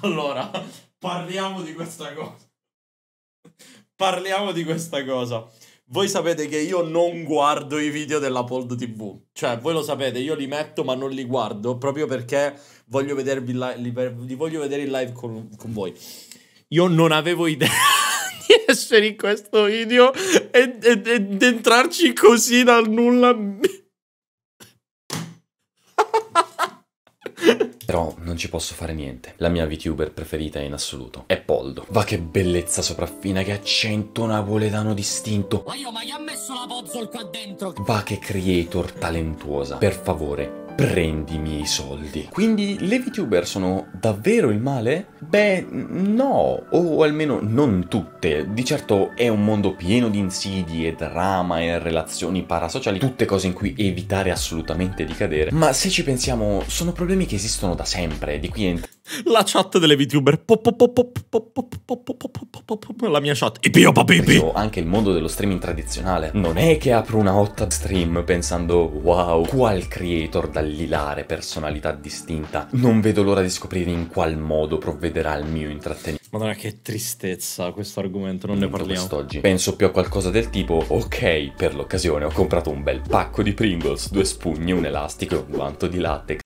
Allora, parliamo di questa cosa. parliamo di questa cosa voi sapete che io non guardo i video della Pold TV. Cioè, voi lo sapete, io li metto ma non li guardo proprio perché voglio vedervi li, li, li voglio vedere in live con, con voi. Io non avevo idea di essere in questo video e, e, ed entrarci così dal nulla. Però non ci posso fare niente. La mia VTuber preferita in assoluto è Poldo. Va che bellezza sopraffina, che accento napoletano distinto. Ma io mai ha messo la puzzle qua dentro? Va che creator talentuosa. Per favore, prendi i miei soldi. Quindi le VTuber sono davvero il male? Beh, no, o almeno non tutte. Di certo è un mondo pieno di insidie, drama e relazioni parasociali, tutte cose in cui evitare assolutamente di cadere. Ma se ci pensiamo, sono problemi che esistono da sempre, di qui è la chat delle VTuber. La mia chat. Anche il mondo dello streaming tradizionale. Non è che apro una hot stream pensando wow, qual creator dall'ilare personalità distinta. Non vedo l'ora di scoprire in qual modo provvederà al mio intrattenimento. Madonna che tristezza questo argomento, non ne parliamo. Quest'oggi. Penso più a qualcosa del tipo, ok, per l'occasione ho comprato un bel pacco di Pringles, due spugne, un elastico e un guanto di latex.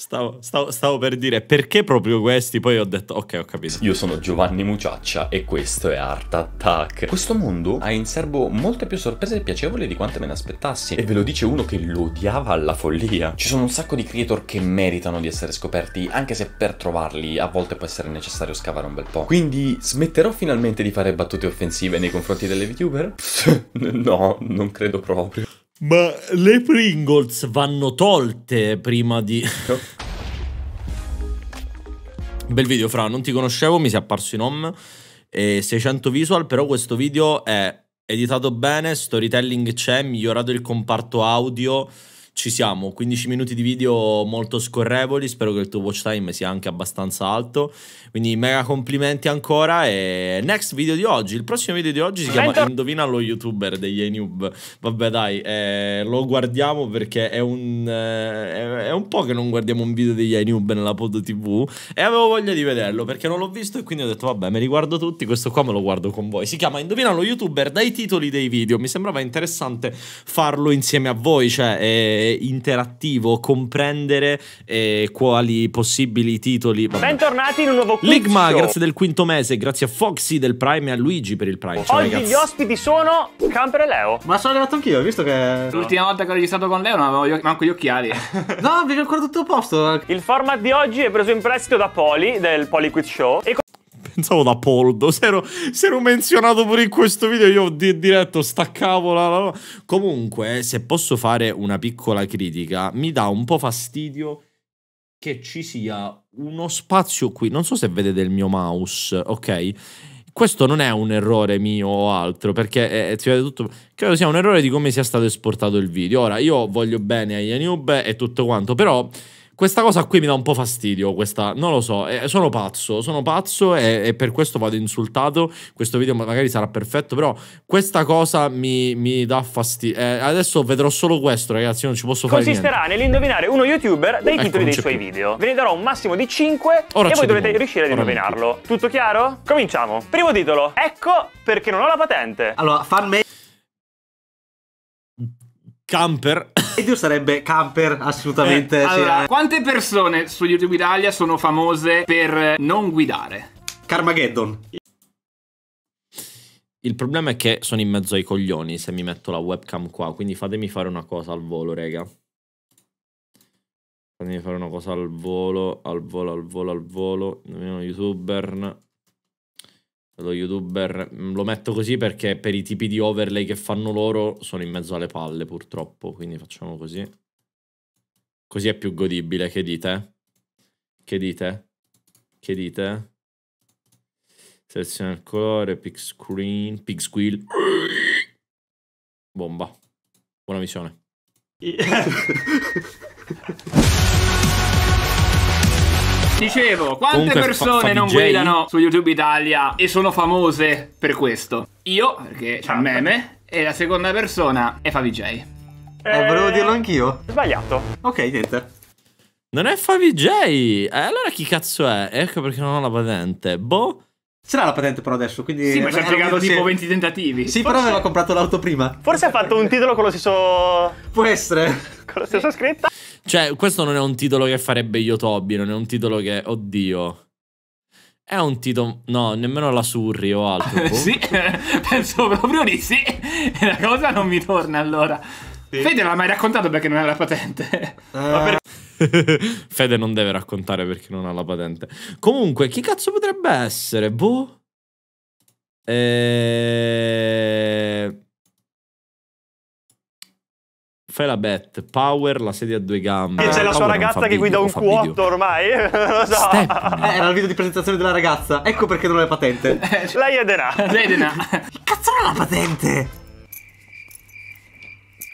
Stavo, stavo, stavo, per dire perché proprio questi, poi ho detto ok ho capito. Io sono Giovanni Muciaccia e questo è Art Attack. Questo mondo ha in serbo molte più sorprese e piacevoli di quante me ne aspettassi e ve lo dice uno che lo odiava alla follia. Ci sono un sacco di creator che meritano di essere scoperti anche se per trovarli a volte può essere necessario scavare un bel po'. Quindi smetterò finalmente di fare battute offensive nei confronti delle VTuber? no, non credo proprio. Ma le Pringles vanno tolte prima di... Bel video, Fra, non ti conoscevo, mi sei apparso in home. E 600 visual, però questo video è editato bene, storytelling c'è, migliorato il comparto audio ci siamo, 15 minuti di video molto scorrevoli, spero che il tuo watch time sia anche abbastanza alto, quindi mega complimenti ancora e next video di oggi, il prossimo video di oggi si chiama Indovina lo youtuber degli Enub, vabbè dai, eh, lo guardiamo perché è un, eh, è un po' che non guardiamo un video degli Enub nella pod tv e avevo voglia di vederlo perché non l'ho visto e quindi ho detto vabbè me li guardo tutti, questo qua me lo guardo con voi, si chiama Indovina lo youtuber dai titoli dei video, mi sembrava interessante farlo insieme a voi, cioè... Eh, interattivo, comprendere eh, quali possibili titoli. Vabbè. Bentornati in un nuovo quiz Ligma, Ma, grazie del quinto mese, grazie a Foxy del Prime e a Luigi per il Prime. Ciao, Oggi ragazzi. gli ospiti sono Camper e Leo. Ma sono arrivato anch'io, visto che... L'ultima volta che ho registrato con Leo non avevo gli manco gli occhiali. no, avevo ancora tutto a posto. Il format di oggi è preso in prestito da Poli, del Poli Quiz Show. E pensavo da Poldo, se ero, se ero menzionato pure in questo video io ho di, diretto sta cavola. No? Comunque, se posso fare una piccola critica, mi dà un po' fastidio che ci sia uno spazio qui. Non so se vedete il mio mouse, ok? Questo non è un errore mio o altro, perché eh, eh si vede tutto. Credo sia un errore di come sia stato esportato il video. Ora, io voglio bene a Yanub e tutto quanto, però questa cosa qui mi dà un po' fastidio, questa, non lo so, eh, sono pazzo, sono pazzo e, e, per questo vado insultato, questo video magari sarà perfetto, però questa cosa mi, mi dà fastidio. Eh, adesso vedrò solo questo ragazzi, non ci posso fare niente. Consisterà nell'indovinare uno youtuber dai ecco, titoli dei suoi più. video. Ve ne darò un massimo di 5 Ora e voi dovete uno. riuscire ad indovinarlo. Tutto chiaro? Cominciamo. Primo titolo, ecco perché non ho la patente. Allora, fan me... Camper. E Dio sarebbe camper, assolutamente. Eh, allora, sì, cioè. Quante persone su YouTube Italia sono famose per non guidare? Carmageddon. Il problema è che sono in mezzo ai coglioni se mi metto la webcam qua, quindi fatemi fare una cosa al volo, raga. Fatemi fare una cosa al volo, al volo, al volo, al volo. Nemmeno youtuber lo youtuber, mm, lo metto così perché per i tipi di overlay che fanno loro sono in mezzo alle palle purtroppo, quindi facciamo così. Così è più godibile, che dite? Che dite? Che dite? Seleziona il colore, pick screen, pig squeal. Bomba. Buona visione. Yeah. Dicevo, quante Comunque persone non guidano su YouTube Italia e sono famose per questo? Io, perché c'è un meme, e la seconda persona è Favij. Eh, eh, volevo dirlo anch'io. Sbagliato. Ok, niente. Non è Favij. Eh, allora chi cazzo è? Ecco perché non ho la patente. Boh. Ce l'ha la patente però adesso, quindi... Sì, ma ci ha impiegato tipo 20 tentativi. Sì, forse... però aveva comprato l'auto prima. Forse ha fatto un titolo con lo stesso... Può essere. con la stessa sì. scritta. Cioè, questo non è un titolo che farebbe Yotobi, non è un titolo che... Oddio. È un titolo... No, nemmeno la Surri o altro. Boh. sì, penso proprio di sì. La cosa non mi torna allora. Sì. Fede l'ha mai raccontato perché non ha la patente. Uh... Ma per... Fede non deve raccontare perché non ha la patente. Comunque, chi cazzo potrebbe essere? Boh. E... Ehm. Fai la bet. Power, la sedia a due gambe. E c'è la Power sua ragazza che guida un Q8 ormai. non so. Eh, era il video di presentazione della ragazza. Ecco perché non ha la patente. Lei è denaro. Lei è denaro. Cazzo non ha la patente?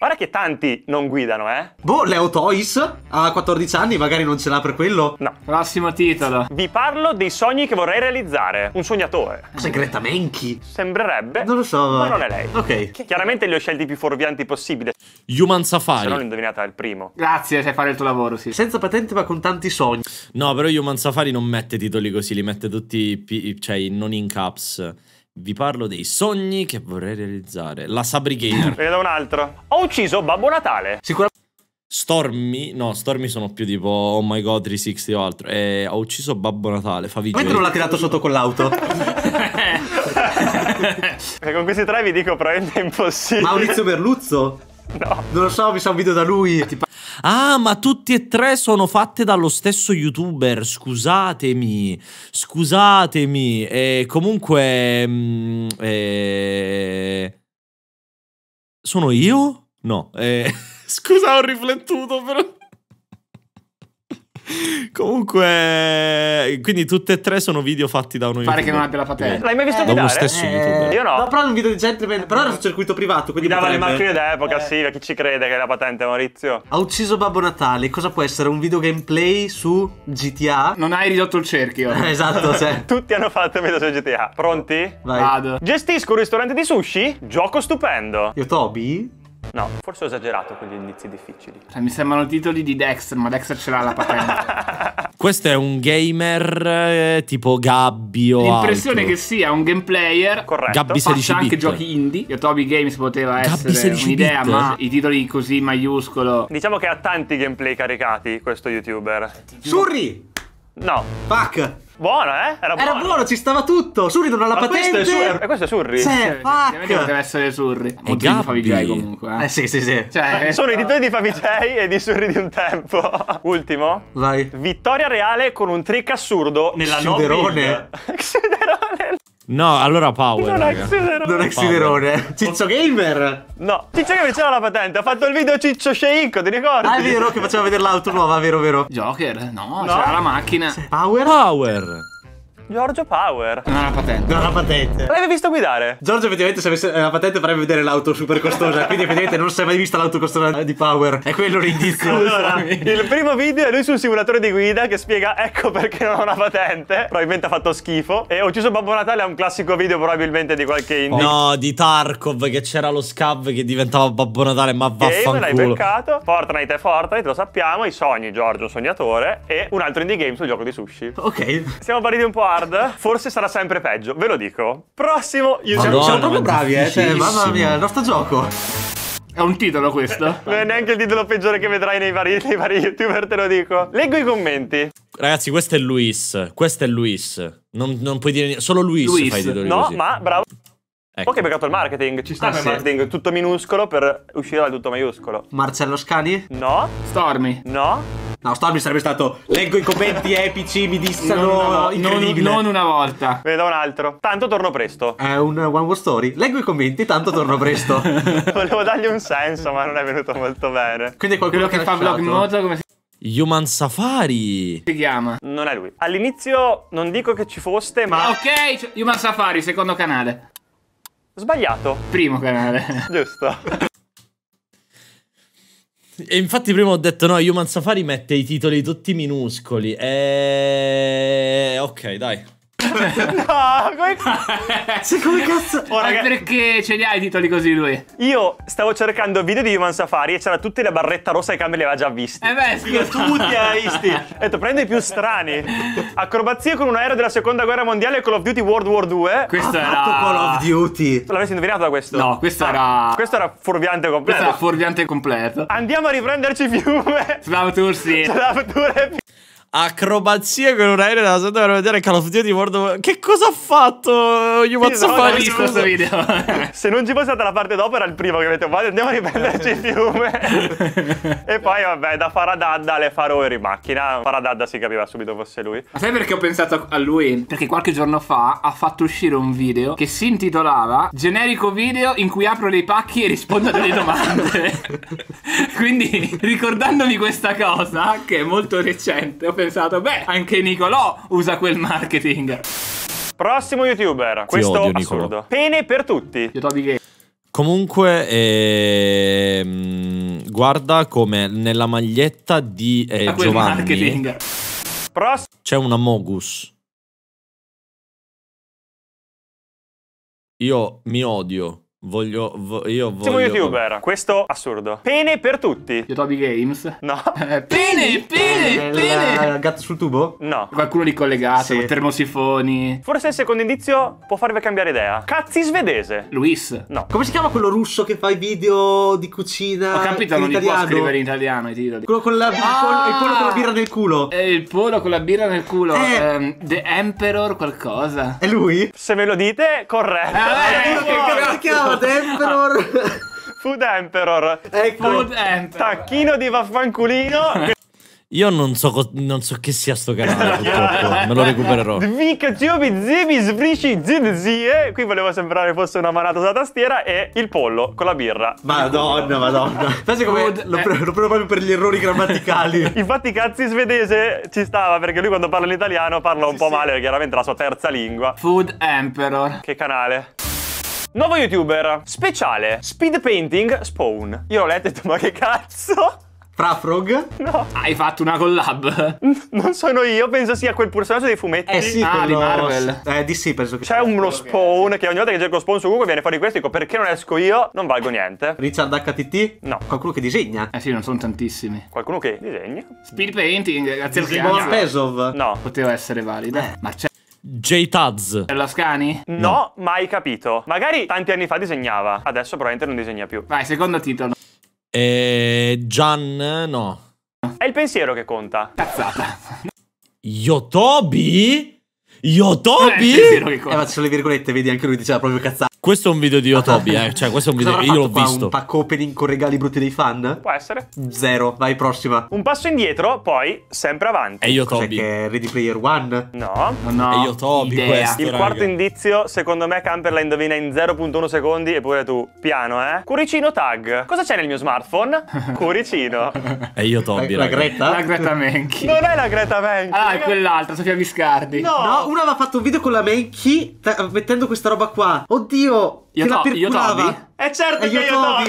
Guarda che tanti non guidano, eh. Boh, Leo Toys a 14 anni magari non ce l'ha per quello. No. Massima titolo. Vi parlo dei sogni che vorrei realizzare. Un sognatore. Cos'è Menchi? Sembrerebbe. Non lo so. Ma non è lei. Ok. Chiaramente li ho scelti più fuorvianti possibile. Human Safari. Se non indovinata il primo. Grazie, sai fare il tuo lavoro, sì. Senza patente ma con tanti sogni. No, però Human Safari non mette titoli così, li mette tutti, cioè non in caps. Vi parlo dei sogni che vorrei realizzare. La Sabri Gamer. Vedo un altro. Ho ucciso Babbo Natale. Sicuramente. Stormy, no, Stormy sono più tipo Oh my god 360 o altro. E eh, ho ucciso Babbo Natale, fa vigile. Mentre non l'ha tirato sotto con l'auto. con questi tre vi dico probabilmente impossibile. Maurizio Merluzzo. No. Non lo so, ho visto un video da lui. Tipo... Ah, ma tutti e tre sono fatte dallo stesso youtuber. Scusatemi, scusatemi. E eh, comunque. Mh, mm, eh... Sono io? No. Eh... Scusa, ho riflettuto, però. Comunque, quindi tutte e tre sono video fatti da uno Pare che non abbia la patente. L'hai mai visto eh, da uno stesso eh, youtuber? Io no. No, però era un video di gentleman, però era un circuito privato, quindi Mi dava potrebbe... le macchine d'epoca, eh. sì, ma chi ci crede che è la patente, Maurizio? Ha ucciso Babbo Natale, cosa può essere? Un video gameplay su GTA? Non hai ridotto il cerchio. Eh, esatto, cioè. Tutti hanno fatto video su GTA. Pronti? Vai. Vado. Gestisco un ristorante di sushi? Gioco stupendo. Io Toby? No, forse ho esagerato con gli indizi difficili. Cioè, mi sembrano titoli di Dexter, ma Dexter ce l'ha la patente. Questo è un gamer eh, tipo Gabby o L'impressione altro. che sia un gameplayer Corretto. Gabby 16 anche giochi indie. Io Toby Games poteva Gabby essere un'idea, bit. ma i titoli così maiuscolo. Diciamo che ha tanti gameplay caricati questo youtuber. Surri! No. Fuck! Buono, eh? Era buono. Era buono, ci stava tutto. Surri non ha la patente. Questo è, sur- eh, questo è Surri. Sì, cioè, fuck. Poteva essere Surri. O di Favij comunque. Eh. eh sì, sì, sì. Cioè, eh, sono i titoli di Favij e di Surri di un tempo. Ultimo. Vai. Vittoria reale con un trick assurdo nella Ciderone. Ciderone. No, allora Power. Non raga. Accelerone. Non Accelerone. Ciccio Gamer. No, Ciccio Gamer c'era la patente. Ha fatto il video Ciccio Sheikko, ti ricordi? Ah, è vero che faceva vedere l'auto nuova, vero, vero. Joker, no, no. c'era la macchina. Power. Power. Giorgio Power. Non ha la patente. Non ha la patente. L'aveva visto guidare? Giorgio effettivamente se avesse eh, la patente farebbe vedere l'auto super costosa. quindi effettivamente non si è mai vista l'auto costosa di Power. È quello l'indizio. Allora, il primo video è lui sul simulatore di guida che spiega ecco perché non ha una patente. Probabilmente ha fatto schifo. E ho ucciso Babbo Natale è un classico video probabilmente di qualche indie. No, di Tarkov che c'era lo scav che diventava Babbo Natale ma vaffanculo. Game l'hai beccato. Fortnite è Fortnite, lo sappiamo. I sogni, Giorgio, un sognatore. E un altro indie game sul gioco di sushi. Ok. Siamo partiti un po' a hard, forse sarà sempre peggio. Ve lo dico. Prossimo YouTube. Madonna, siamo proprio bravi, eh. Cioè, mamma mia, il nostro gioco. È un titolo questo? Non è neanche il titolo peggiore che vedrai nei vari, nei vari youtuber, te lo dico. Leggo i commenti. Ragazzi, questo è Luis. Questo è Luis. Non, non puoi dire niente. Solo Luis, Luis. fai titoli No, così. ma bravo. Ecco. Poi che hai beccato il marketing, ci sta ah, il sì. marketing tutto minuscolo per uscire dal tutto maiuscolo. Marcello Scali? No. Stormy? No. No, Stormy sarebbe stato leggo i commenti epici, mi dissano non una, vo- Non, una volta. Vedo un altro. Tanto torno presto. È un one word story. Leggo i commenti, tanto torno presto. Volevo dargli un senso, ma non è venuto molto bene. Quindi è qualcuno Quello che, fa vlog in moto come si Human Safari Si chiama Non è lui All'inizio non dico che ci foste ma Ok cioè, Human Safari secondo canale Sbagliato. Primo canale. Giusto. E infatti prima ho detto no, Human Safari mette i titoli tutti minuscoli. E... Eh, ok, dai no, come cazzo? come cazzo? Oh, ragazzi... perché ce li hai i titoli così lui? Io stavo cercando video di Ivan Safari e c'era tutta la barretta rossa che Cam li aveva già visti. Eh beh, scusa. tutti li aveva visti. Ho detto, prende i più strani. Acrobazia con un aereo della seconda guerra mondiale e Call of Duty World War 2. Questo ah, era... Call of Duty. L'avresti indovinato da questo? No, questo ah, era... Questo era fuorviante completo. Questo era fuorviante completo. Andiamo a riprenderci fiume. Slavatur, sì. Slavatur è più acrobazia con un aereo della santa per vedere Call of Duty World of... Che cosa ha fatto? Io sì, no, fare visto questo video. Se non ci fosse stata la parte dopo era il primo che avete detto andiamo a riprenderci il fiume. e poi vabbè da Faradadda alle Faroe in macchina. Faradadda si capiva subito fosse lui. Ma sai perché ho pensato a lui? Perché qualche giorno fa ha fatto uscire un video che si intitolava Generico video in cui apro dei pacchi e rispondo a delle domande. Quindi ricordandomi questa cosa che è molto recente ho pensato pensato, beh, anche Nicolò usa quel marketing. Prossimo youtuber, questo Ti odio, assurdo. Nicolò. Pene per tutti. Io Toby Gay. Comunque, ehm, guarda come nella maglietta di eh, quel Giovanni marketing. Prossimo. c'è una Mogus. Io mi odio. Voglio, vo io voglio... Siamo youtuber, questo assurdo. Pene per tutti. Yotobi Games? No. Eh, pene, pene, pene. Il eh, eh, gatto sul tubo? No. Qualcuno di collegato, sì. termosifoni. Forse il secondo indizio può farvi cambiare idea. Cazzi svedese. Luis? No. Come si chiama quello russo che fa i video di cucina? Ho capito, non li può scrivere in italiano i titoli. Quello con la... Ah! Il polo con la ah! birra nel culo. Eh, il polo con la birra nel culo. Eh. Um, the Emperor qualcosa. È lui? Se me lo dite, corretto. Eh, eh, che cazzo chiama? Food Emperor. Food Emperor. Ecco. Food Emperor. Tacchino di vaffanculino. Io non so, non so, che sia sto canale, purtroppo. Me lo recupererò. Qui volevo sembrare fosse una manata sulla tastiera e il pollo con la birra. Madonna, madonna. Pensi come lo, pre- lo proprio per gli errori grammaticali. Infatti, cazzi svedese ci stava perché lui quando parla in italiano parla un sì, po' sì. male, chiaramente la sua terza lingua. Food Emperor. Che canale. Nuovo youtuber, speciale, speed painting, spawn. Io l'ho letto e ho detto, ma che cazzo? Frafrog? No. Hai fatto una collab? Non sono io, penso sia quel personaggio dei fumetti. Eh sì, ah, quello... di Marvel. Eh, di sì, penso che C'è uno spawn che, ogni volta che cerco spawn su Google viene fuori questo e dico perché non esco io, non valgo niente. Richard HTT? No. Qualcuno che disegna? Eh sì, non sono tantissimi. Qualcuno che disegna? Speed painting, eh, grazie al Pesov? No. Poteva essere valida. Eh. Ma c'è J-Taz. Scani? No, no, mai capito. Magari tanti anni fa disegnava, adesso probabilmente non disegna più. Vai, secondo titolo. Eh, Gian, no. È il pensiero che conta. Cazzata. Yotobi? Yotobi? Eh, eh, ma ci le virgolette, vedi, anche lui diceva proprio cazzata. Questo è un video di Yotobi, eh. Cioè, questo è un video. Io l'ho visto. Un pacco opening con regali brutti dei fan? Può essere. Zero, vai, prossima. Un passo indietro, poi sempre avanti. E Yotobi. Cos'è Ready Player One? No. No. no. È Yotobi Idea. questo. Il quarto indizio, secondo me, Camper la indovina in 0.1 secondi. Eppure tu, piano, eh. Curicino tag. Cosa c'è nel mio smartphone? Curicino. è Yotobi. La, la Greta? La Greta Menchi. Non è la Greta Menchi. Ah, è quell'altra, Sofia Viscardi. No, no qualcuno aveva fatto un video con la Menchi mettendo questa roba qua. Oddio, io che la perculava. Eh, certo eh, è certo e che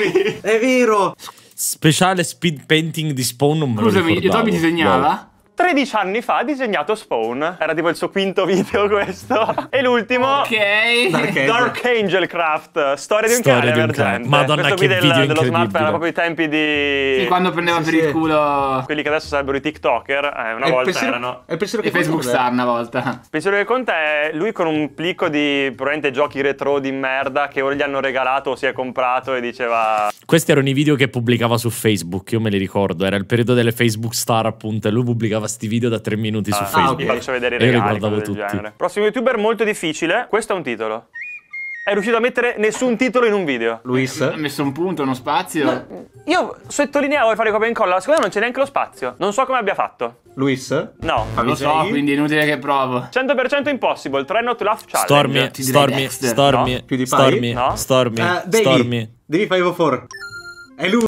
Yotobi. È vero. Speciale speed painting di Spawn non me Scusami, lo ricordavo. Yotobi disegnava? Wow. 13 anni fa ha disegnato Spawn. Era tipo il suo quinto video questo. E l'ultimo Ok Dark, Dark Angel Craft, storia di un storia di un emergente. Madonna questo che del, video dello smartphone era proprio i tempi di sì, quando prendeva sì, per sì. il culo quelli che adesso sarebbero i TikToker, eh, una e volta pensiero, erano. E pensiero che e Facebook star una volta. Pensiero che conta è lui con un plicco di probabilmente giochi retro di merda che ora gli hanno regalato o si è comprato e diceva Questi erano i video che pubblicava su Facebook, io me li ricordo, era il periodo delle Facebook star appunto e lui pubblicava mandava sti video da tre minuti ah, su Facebook. Ah, ok, faccio vedere i regali, e tutti. Prossimo youtuber molto difficile, questo è un titolo è riuscito a mettere nessun titolo in un video. Luis? messo un punto, uno spazio. Ma io sottolineavo e fare copia e incolla, secondo me non c'è neanche lo spazio. Non so come abbia fatto. Luis? No. Ah, lo so, quindi è inutile che provo. 100% impossible, try not to laugh challenge. Stormy, Stormy, Stormy, no. Stormy, no. Stormy, uh, eh, baby, Stormy. Devi 504. È lui.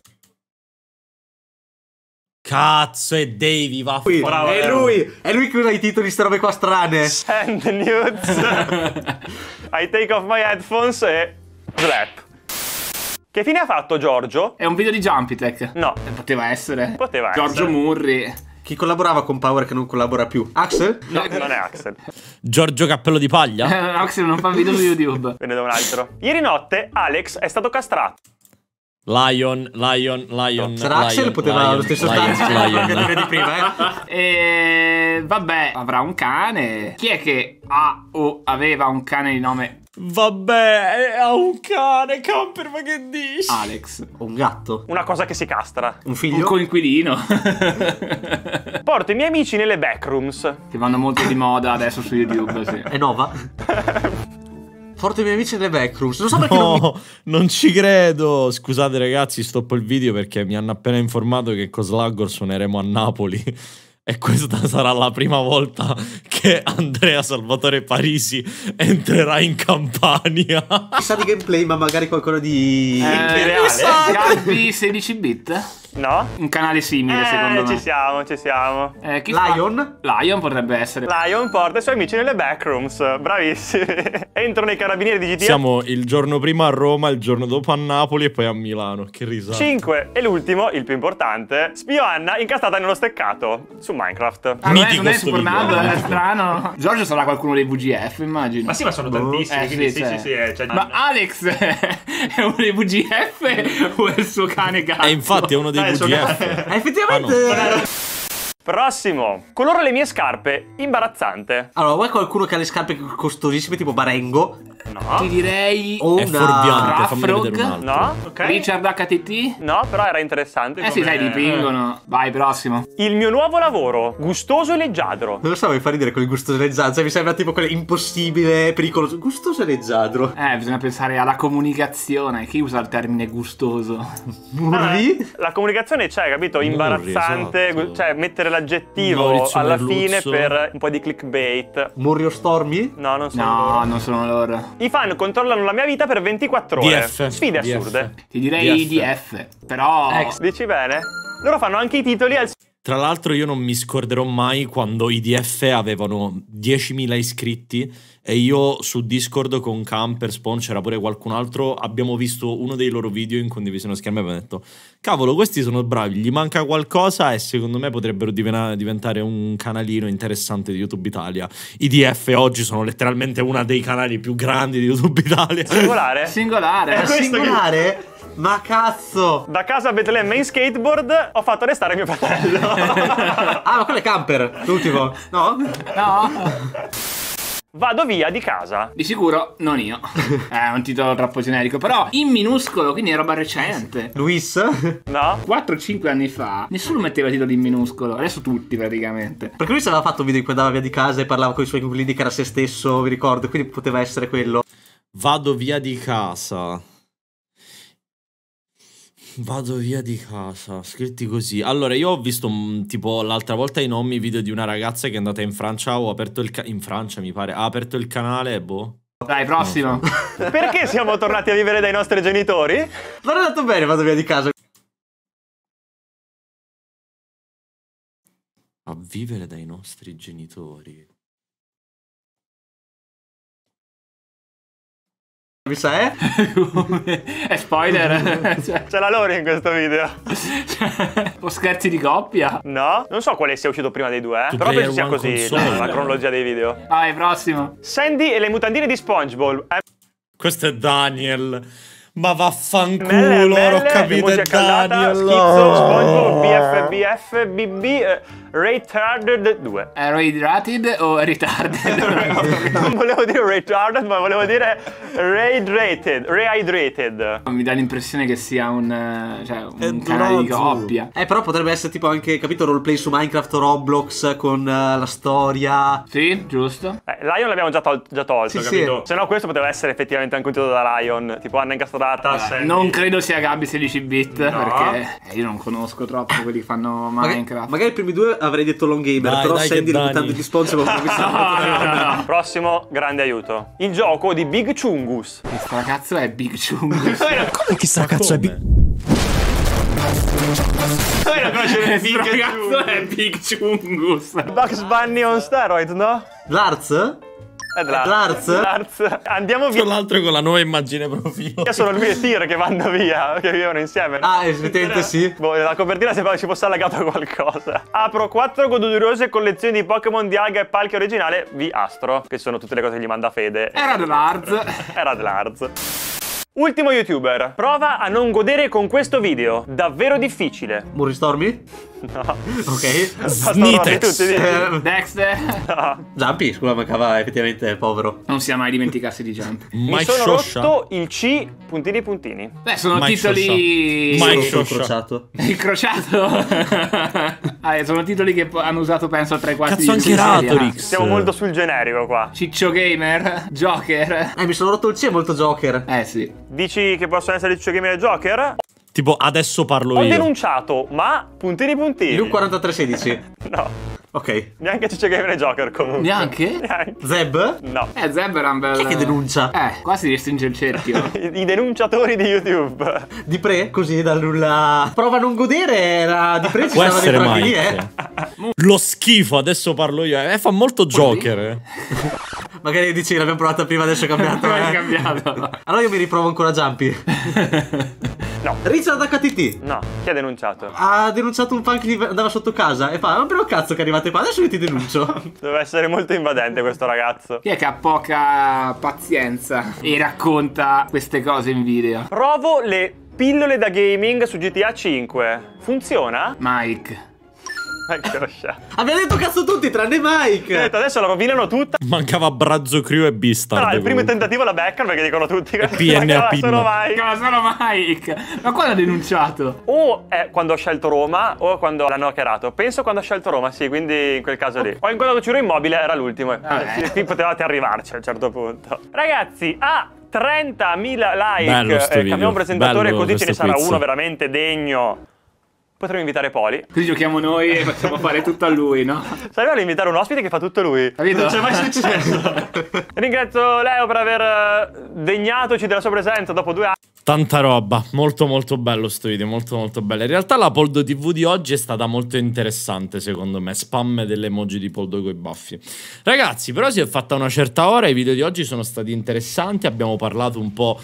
Cazzo, è Davy, vaffanculo. qui. è eh. lui, è lui che usa i titoli queste robe qua strane. Send nudes. I take off my headphones e... Slap. Che fine ha fatto Giorgio? È un video di Jumpy No. Eh, poteva essere. Poteva Giorgio essere. Murri. Chi collaborava con Power che non collabora più? Axel? No, non è Axel. Giorgio Cappello di Paglia? Eh, Axel non fa video su YouTube. Ve ne do un altro. Ieri notte Alex è stato castrato. Lion, Lion, Lion. No. Sarà Axel poteva lo stesso Lion, stare Lion. di prima, eh? E vabbè, avrà un cane. Chi è che ha o aveva un cane di nome Vabbè, eh, ha un cane, camper, ma che dici? Alex, un gatto. Una cosa che si castra. Un figlio. Un coinquilino. Porto i miei amici nelle backrooms. Che vanno molto di moda adesso su YouTube, sì. È Nova? Forte miei amici delle Backrooms. Non so perché. No, non, mi... non ci credo. Scusate, ragazzi, stoppo il video perché mi hanno appena informato che con Slaggor suoneremo a Napoli. E questa sarà la prima volta che Andrea Salvatore Parisi entrerà in Campania. Chissà di gameplay, ma magari qualcono di. Eh, reale. Esatto. 16 bit. No? Un canale simile, eh, secondo me. Ci siamo, ci siamo. Eh, Lion? Fa? Lion potrebbe essere. Lion porta i suoi amici nelle backrooms. Bravissimi. Entrano nei carabinieri di GTA. Siamo il giorno prima a Roma, il giorno dopo a Napoli e poi a Milano. Che risata. 5. E l'ultimo, il più importante. Spio Anna incastrata nello steccato su Minecraft. Ah, Mitico non è sfornato, è strano. Giorgio sarà qualcuno dei VGF, immagino. Ma sì, ma sono boh. eh, tantissimi. Eh, sì, sì, sì, sì, eh, cioè, ma Alex è uno dei VGF o è il suo cane gatto? E infatti è uno dei dei VGF. Eh, effettivamente... Ah, no. Prossimo. Coloro le mie scarpe. Imbarazzante. Allora, vuoi qualcuno che ha le scarpe costosissime tipo Barengo? No. Ti direi una... È fuorviante, fammi vedere un altro. No, ok. Richard HTT? No, però era interessante. Eh sì, sai, dipingono. Vai, prossimo. Il mio nuovo lavoro, gustoso e leggiadro. Non lo so, mi fa ridere quel gustoso e leggiadro. Cioè, mi sembra tipo quello impossibile, pericoloso. Gustoso e leggiadro. Eh, bisogna pensare alla comunicazione. Chi usa il termine gustoso? Murri? Ah, eh, la comunicazione c'è, capito? Imbarazzante. Murri, esatto. Cioè, mettere l'aggettivo Maurizio alla Merluzzo. fine per un po' di clickbait. Murri o Stormy? No, non sono no, loro. No, non sono loro. I fan controllano la mia vita per 24 ore. DF. Sfide DF. assurde. Ti direi DF, DF però... Ex. Dici bene? Loro fanno anche i titoli al tra l'altro io non mi scorderò mai quando i DF avevano 10.000 iscritti e io su Discord con Camper, Spawn, c'era pure qualcun altro, abbiamo visto uno dei loro video in condivisione schermo e abbiamo detto cavolo questi sono bravi, gli manca qualcosa e secondo me potrebbero diventare un canalino interessante di YouTube Italia. I DF oggi sono letteralmente uno dei canali più grandi di YouTube Italia. Singolare? Singolare? È eh, singolare? Che... Ma cazzo! Da casa a Betlemme in skateboard ho fatto arrestare mio fratello. ah, ma quello è camper, l'ultimo. No? No. vado via di casa. Di sicuro non io. È un titolo troppo generico, però in minuscolo, quindi è roba recente. Luis? No. 4-5 anni fa nessuno metteva titoli in minuscolo, adesso tutti praticamente. Perché lui aveva fatto un video in cui andava via di casa e parlava con i suoi coinquilini che era se stesso, vi ricordo, quindi poteva essere quello. Vado via di casa. Vado via di casa, scritti così. Allora, io ho visto mh, mm, tipo l'altra volta i nomi video di una ragazza che è andata in Francia, ho aperto il canale, in Francia mi pare, ha aperto il canale, boh. Dai, prossimo. No. Perché siamo tornati a vivere dai nostri genitori? Non è andato bene, vado via di casa. A vivere dai nostri genitori. Mi sa, eh? è spoiler. Cioè. C'è la Lori in questo video. Cioè, o scherzi di coppia. No, non so quale sia uscito prima dei due, eh. Però penso sia così la, la cronologia dei video. Vai, prossimo. Sandy e le mutandine di SpongeBob. Eh. Questo è Daniel. Ma vaffanculo, ho capito è Daniel. Schizzo, SpongeBob, BF, BB, eh, Retarded 2. Eh, Rated o Retarded? non volevo dire Retarded, ma volevo dire Rehydrated, Rehydrated. Mi dà l'impressione che sia un, eh, cioè, un canale di coppia. Eh, però potrebbe essere tipo anche, capito, roleplay su Minecraft o Roblox con uh, la storia. Sì, giusto. Eh, Lion l'abbiamo già, tol- già tolto, sì, capito? Sì. Se no questo poteva essere effettivamente anche un titolo da Lion, tipo hanno incastrato puntata. Eh, non credo sia Gabi 16 bit no. perché eh, io non conosco troppo quelli che fanno Minecraft. Magari, magari i primi due avrei detto long gamer, dai, però dai, Sandy ributtando gli sponsor con questa no, no, Prossimo grande aiuto. Il gioco di Big Chungus. Chissà cazzo è Big Chungus. Come chissà cazzo è Big conoscere Big Chungus. Big Chungus. Bugs Bunny on steroid, no? Lars? Eh, Lars. Lars. Andiamo via. Con l'altro con la nuova immagine profilo. Io sono lui e Tyr che vanno via, che vivono insieme. Ah, effettivamente sì. Boh, la copertina sembrava ci fosse allagato qualcosa. Apro quattro godurose collezioni di Pokémon di alga e palche originale vi astro, che sono tutte le cose che gli manda Fede. Era Dlarz. Era Dlarz. Ultimo youtuber, prova a non godere con questo video, davvero difficile. Burristormi? No. Ok. Snitex. Eh, Dexter. No. Jumpy, scusa, mancava effettivamente povero. Non si è mai dimenticarsi di Jumpy. Mi sono Shosha. rotto il C, puntini puntini. Beh, sono Mike titoli... Shosha. Il crociato. Il crociato? Ah, eh, sono titoli che hanno usato penso tre quarti Cazzo di Cazzo anche Ratorix. Siamo molto sul generico qua. Ciccio Gamer, Joker. Eh, mi sono rotto il C molto Joker. Eh sì. Dici che possono essere Ciccio Gamer e Joker? Tipo adesso parlo Ho io. Ho denunciato, ma puntini puntini. Lu 16 no. Ok. Neanche Ciccio Gamer e Joker comunque. Neanche? Neanche. Zeb? No. Eh, Zeb era un bel... Chi è che denuncia? Eh, qua si restringe il cerchio. I, denunciatori di YouTube. Di pre? Così da nulla... Prova a non godere era... Di pre ci Può essere mai. Lì, eh. Lo schifo, adesso parlo io. Eh, fa molto Joker. Eh. Magari dici l'abbiamo provata prima, adesso è cambiato. eh. cambiato. Allora io mi riprovo ancora Jumpy. No. Richard HTT? No. Chi ha denunciato? Ha denunciato un punk che andava sotto casa e fa, ma però cazzo che arrivate qua, adesso io ti denuncio. Deve essere molto invadente questo ragazzo. Chi è che ha poca pazienza e racconta queste cose in video? Provo le pillole da gaming su GTA 5. Funziona? Mike. Abbiamo detto cazzo tutti, tranne Mike. Detto, adesso la rovinano tutta. Mancava Brazzo Crew e Bistar. No, no il primo tentativo la beccano perché dicono tutti che PNA solo Mike. No, solo Mike. Ma qua l'ha denunciato? O è eh, quando ha scelto Roma o quando l'hanno hackerato. Penso quando ha scelto Roma, sì, quindi in quel caso lì. Ho incontrato Ciro Immobile, era l'ultimo. Ah, eh. Qui potevate arrivarci a un certo punto. Ragazzi, a ah, 30.000 like. Bello eh, cambiamo presentatore Bello così ce ne sarà quiz. uno veramente degno Potremmo invitare Poli. Quindi giochiamo noi e facciamo fare tutto a lui, no? Sarebbe bello invitare un ospite che fa tutto lui. Capito? Non c'è mai successo. Ringrazio Leo per aver eh, degnatoci della sua presenza dopo due anni. Tanta roba, molto molto bello sto video, molto molto bello. In realtà la Poldo TV di oggi è stata molto interessante secondo me, spam delle emoji di Poldo coi baffi. Ragazzi, però si è fatta una certa ora, i video di oggi sono stati interessanti, abbiamo parlato un po'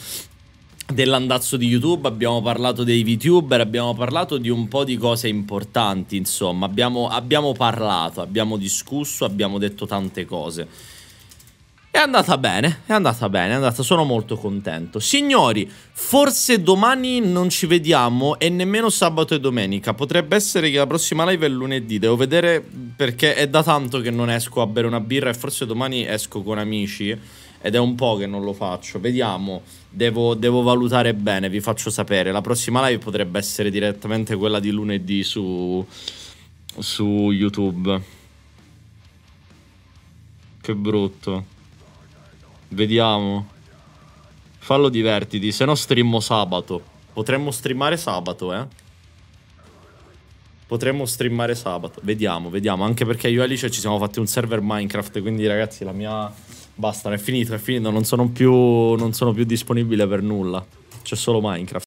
dell'andazzo di YouTube, abbiamo parlato dei VTuber, abbiamo parlato di un po' di cose importanti, insomma, abbiamo, abbiamo parlato, abbiamo discusso, abbiamo detto tante cose. È andata bene, è andata bene, è andata, sono molto contento. Signori, forse domani non ci vediamo e nemmeno sabato e domenica. Potrebbe essere che la prossima live è lunedì, devo vedere perché è da tanto che non esco a bere una birra e forse domani esco con amici ed è un po' che non lo faccio. Vediamo. Devo, devo, valutare bene, vi faccio sapere. La prossima live potrebbe essere direttamente quella di lunedì su, su YouTube. Che brutto. Vediamo. Fallo divertiti, se no streammo sabato. Potremmo streamare sabato, eh. Potremmo streamare sabato. Vediamo, vediamo. Anche perché io e Alice ci siamo fatti un server Minecraft, quindi ragazzi la mia Basta, è finito, è finito, non sono più, non sono più disponibile per nulla. C'è solo Minecraft.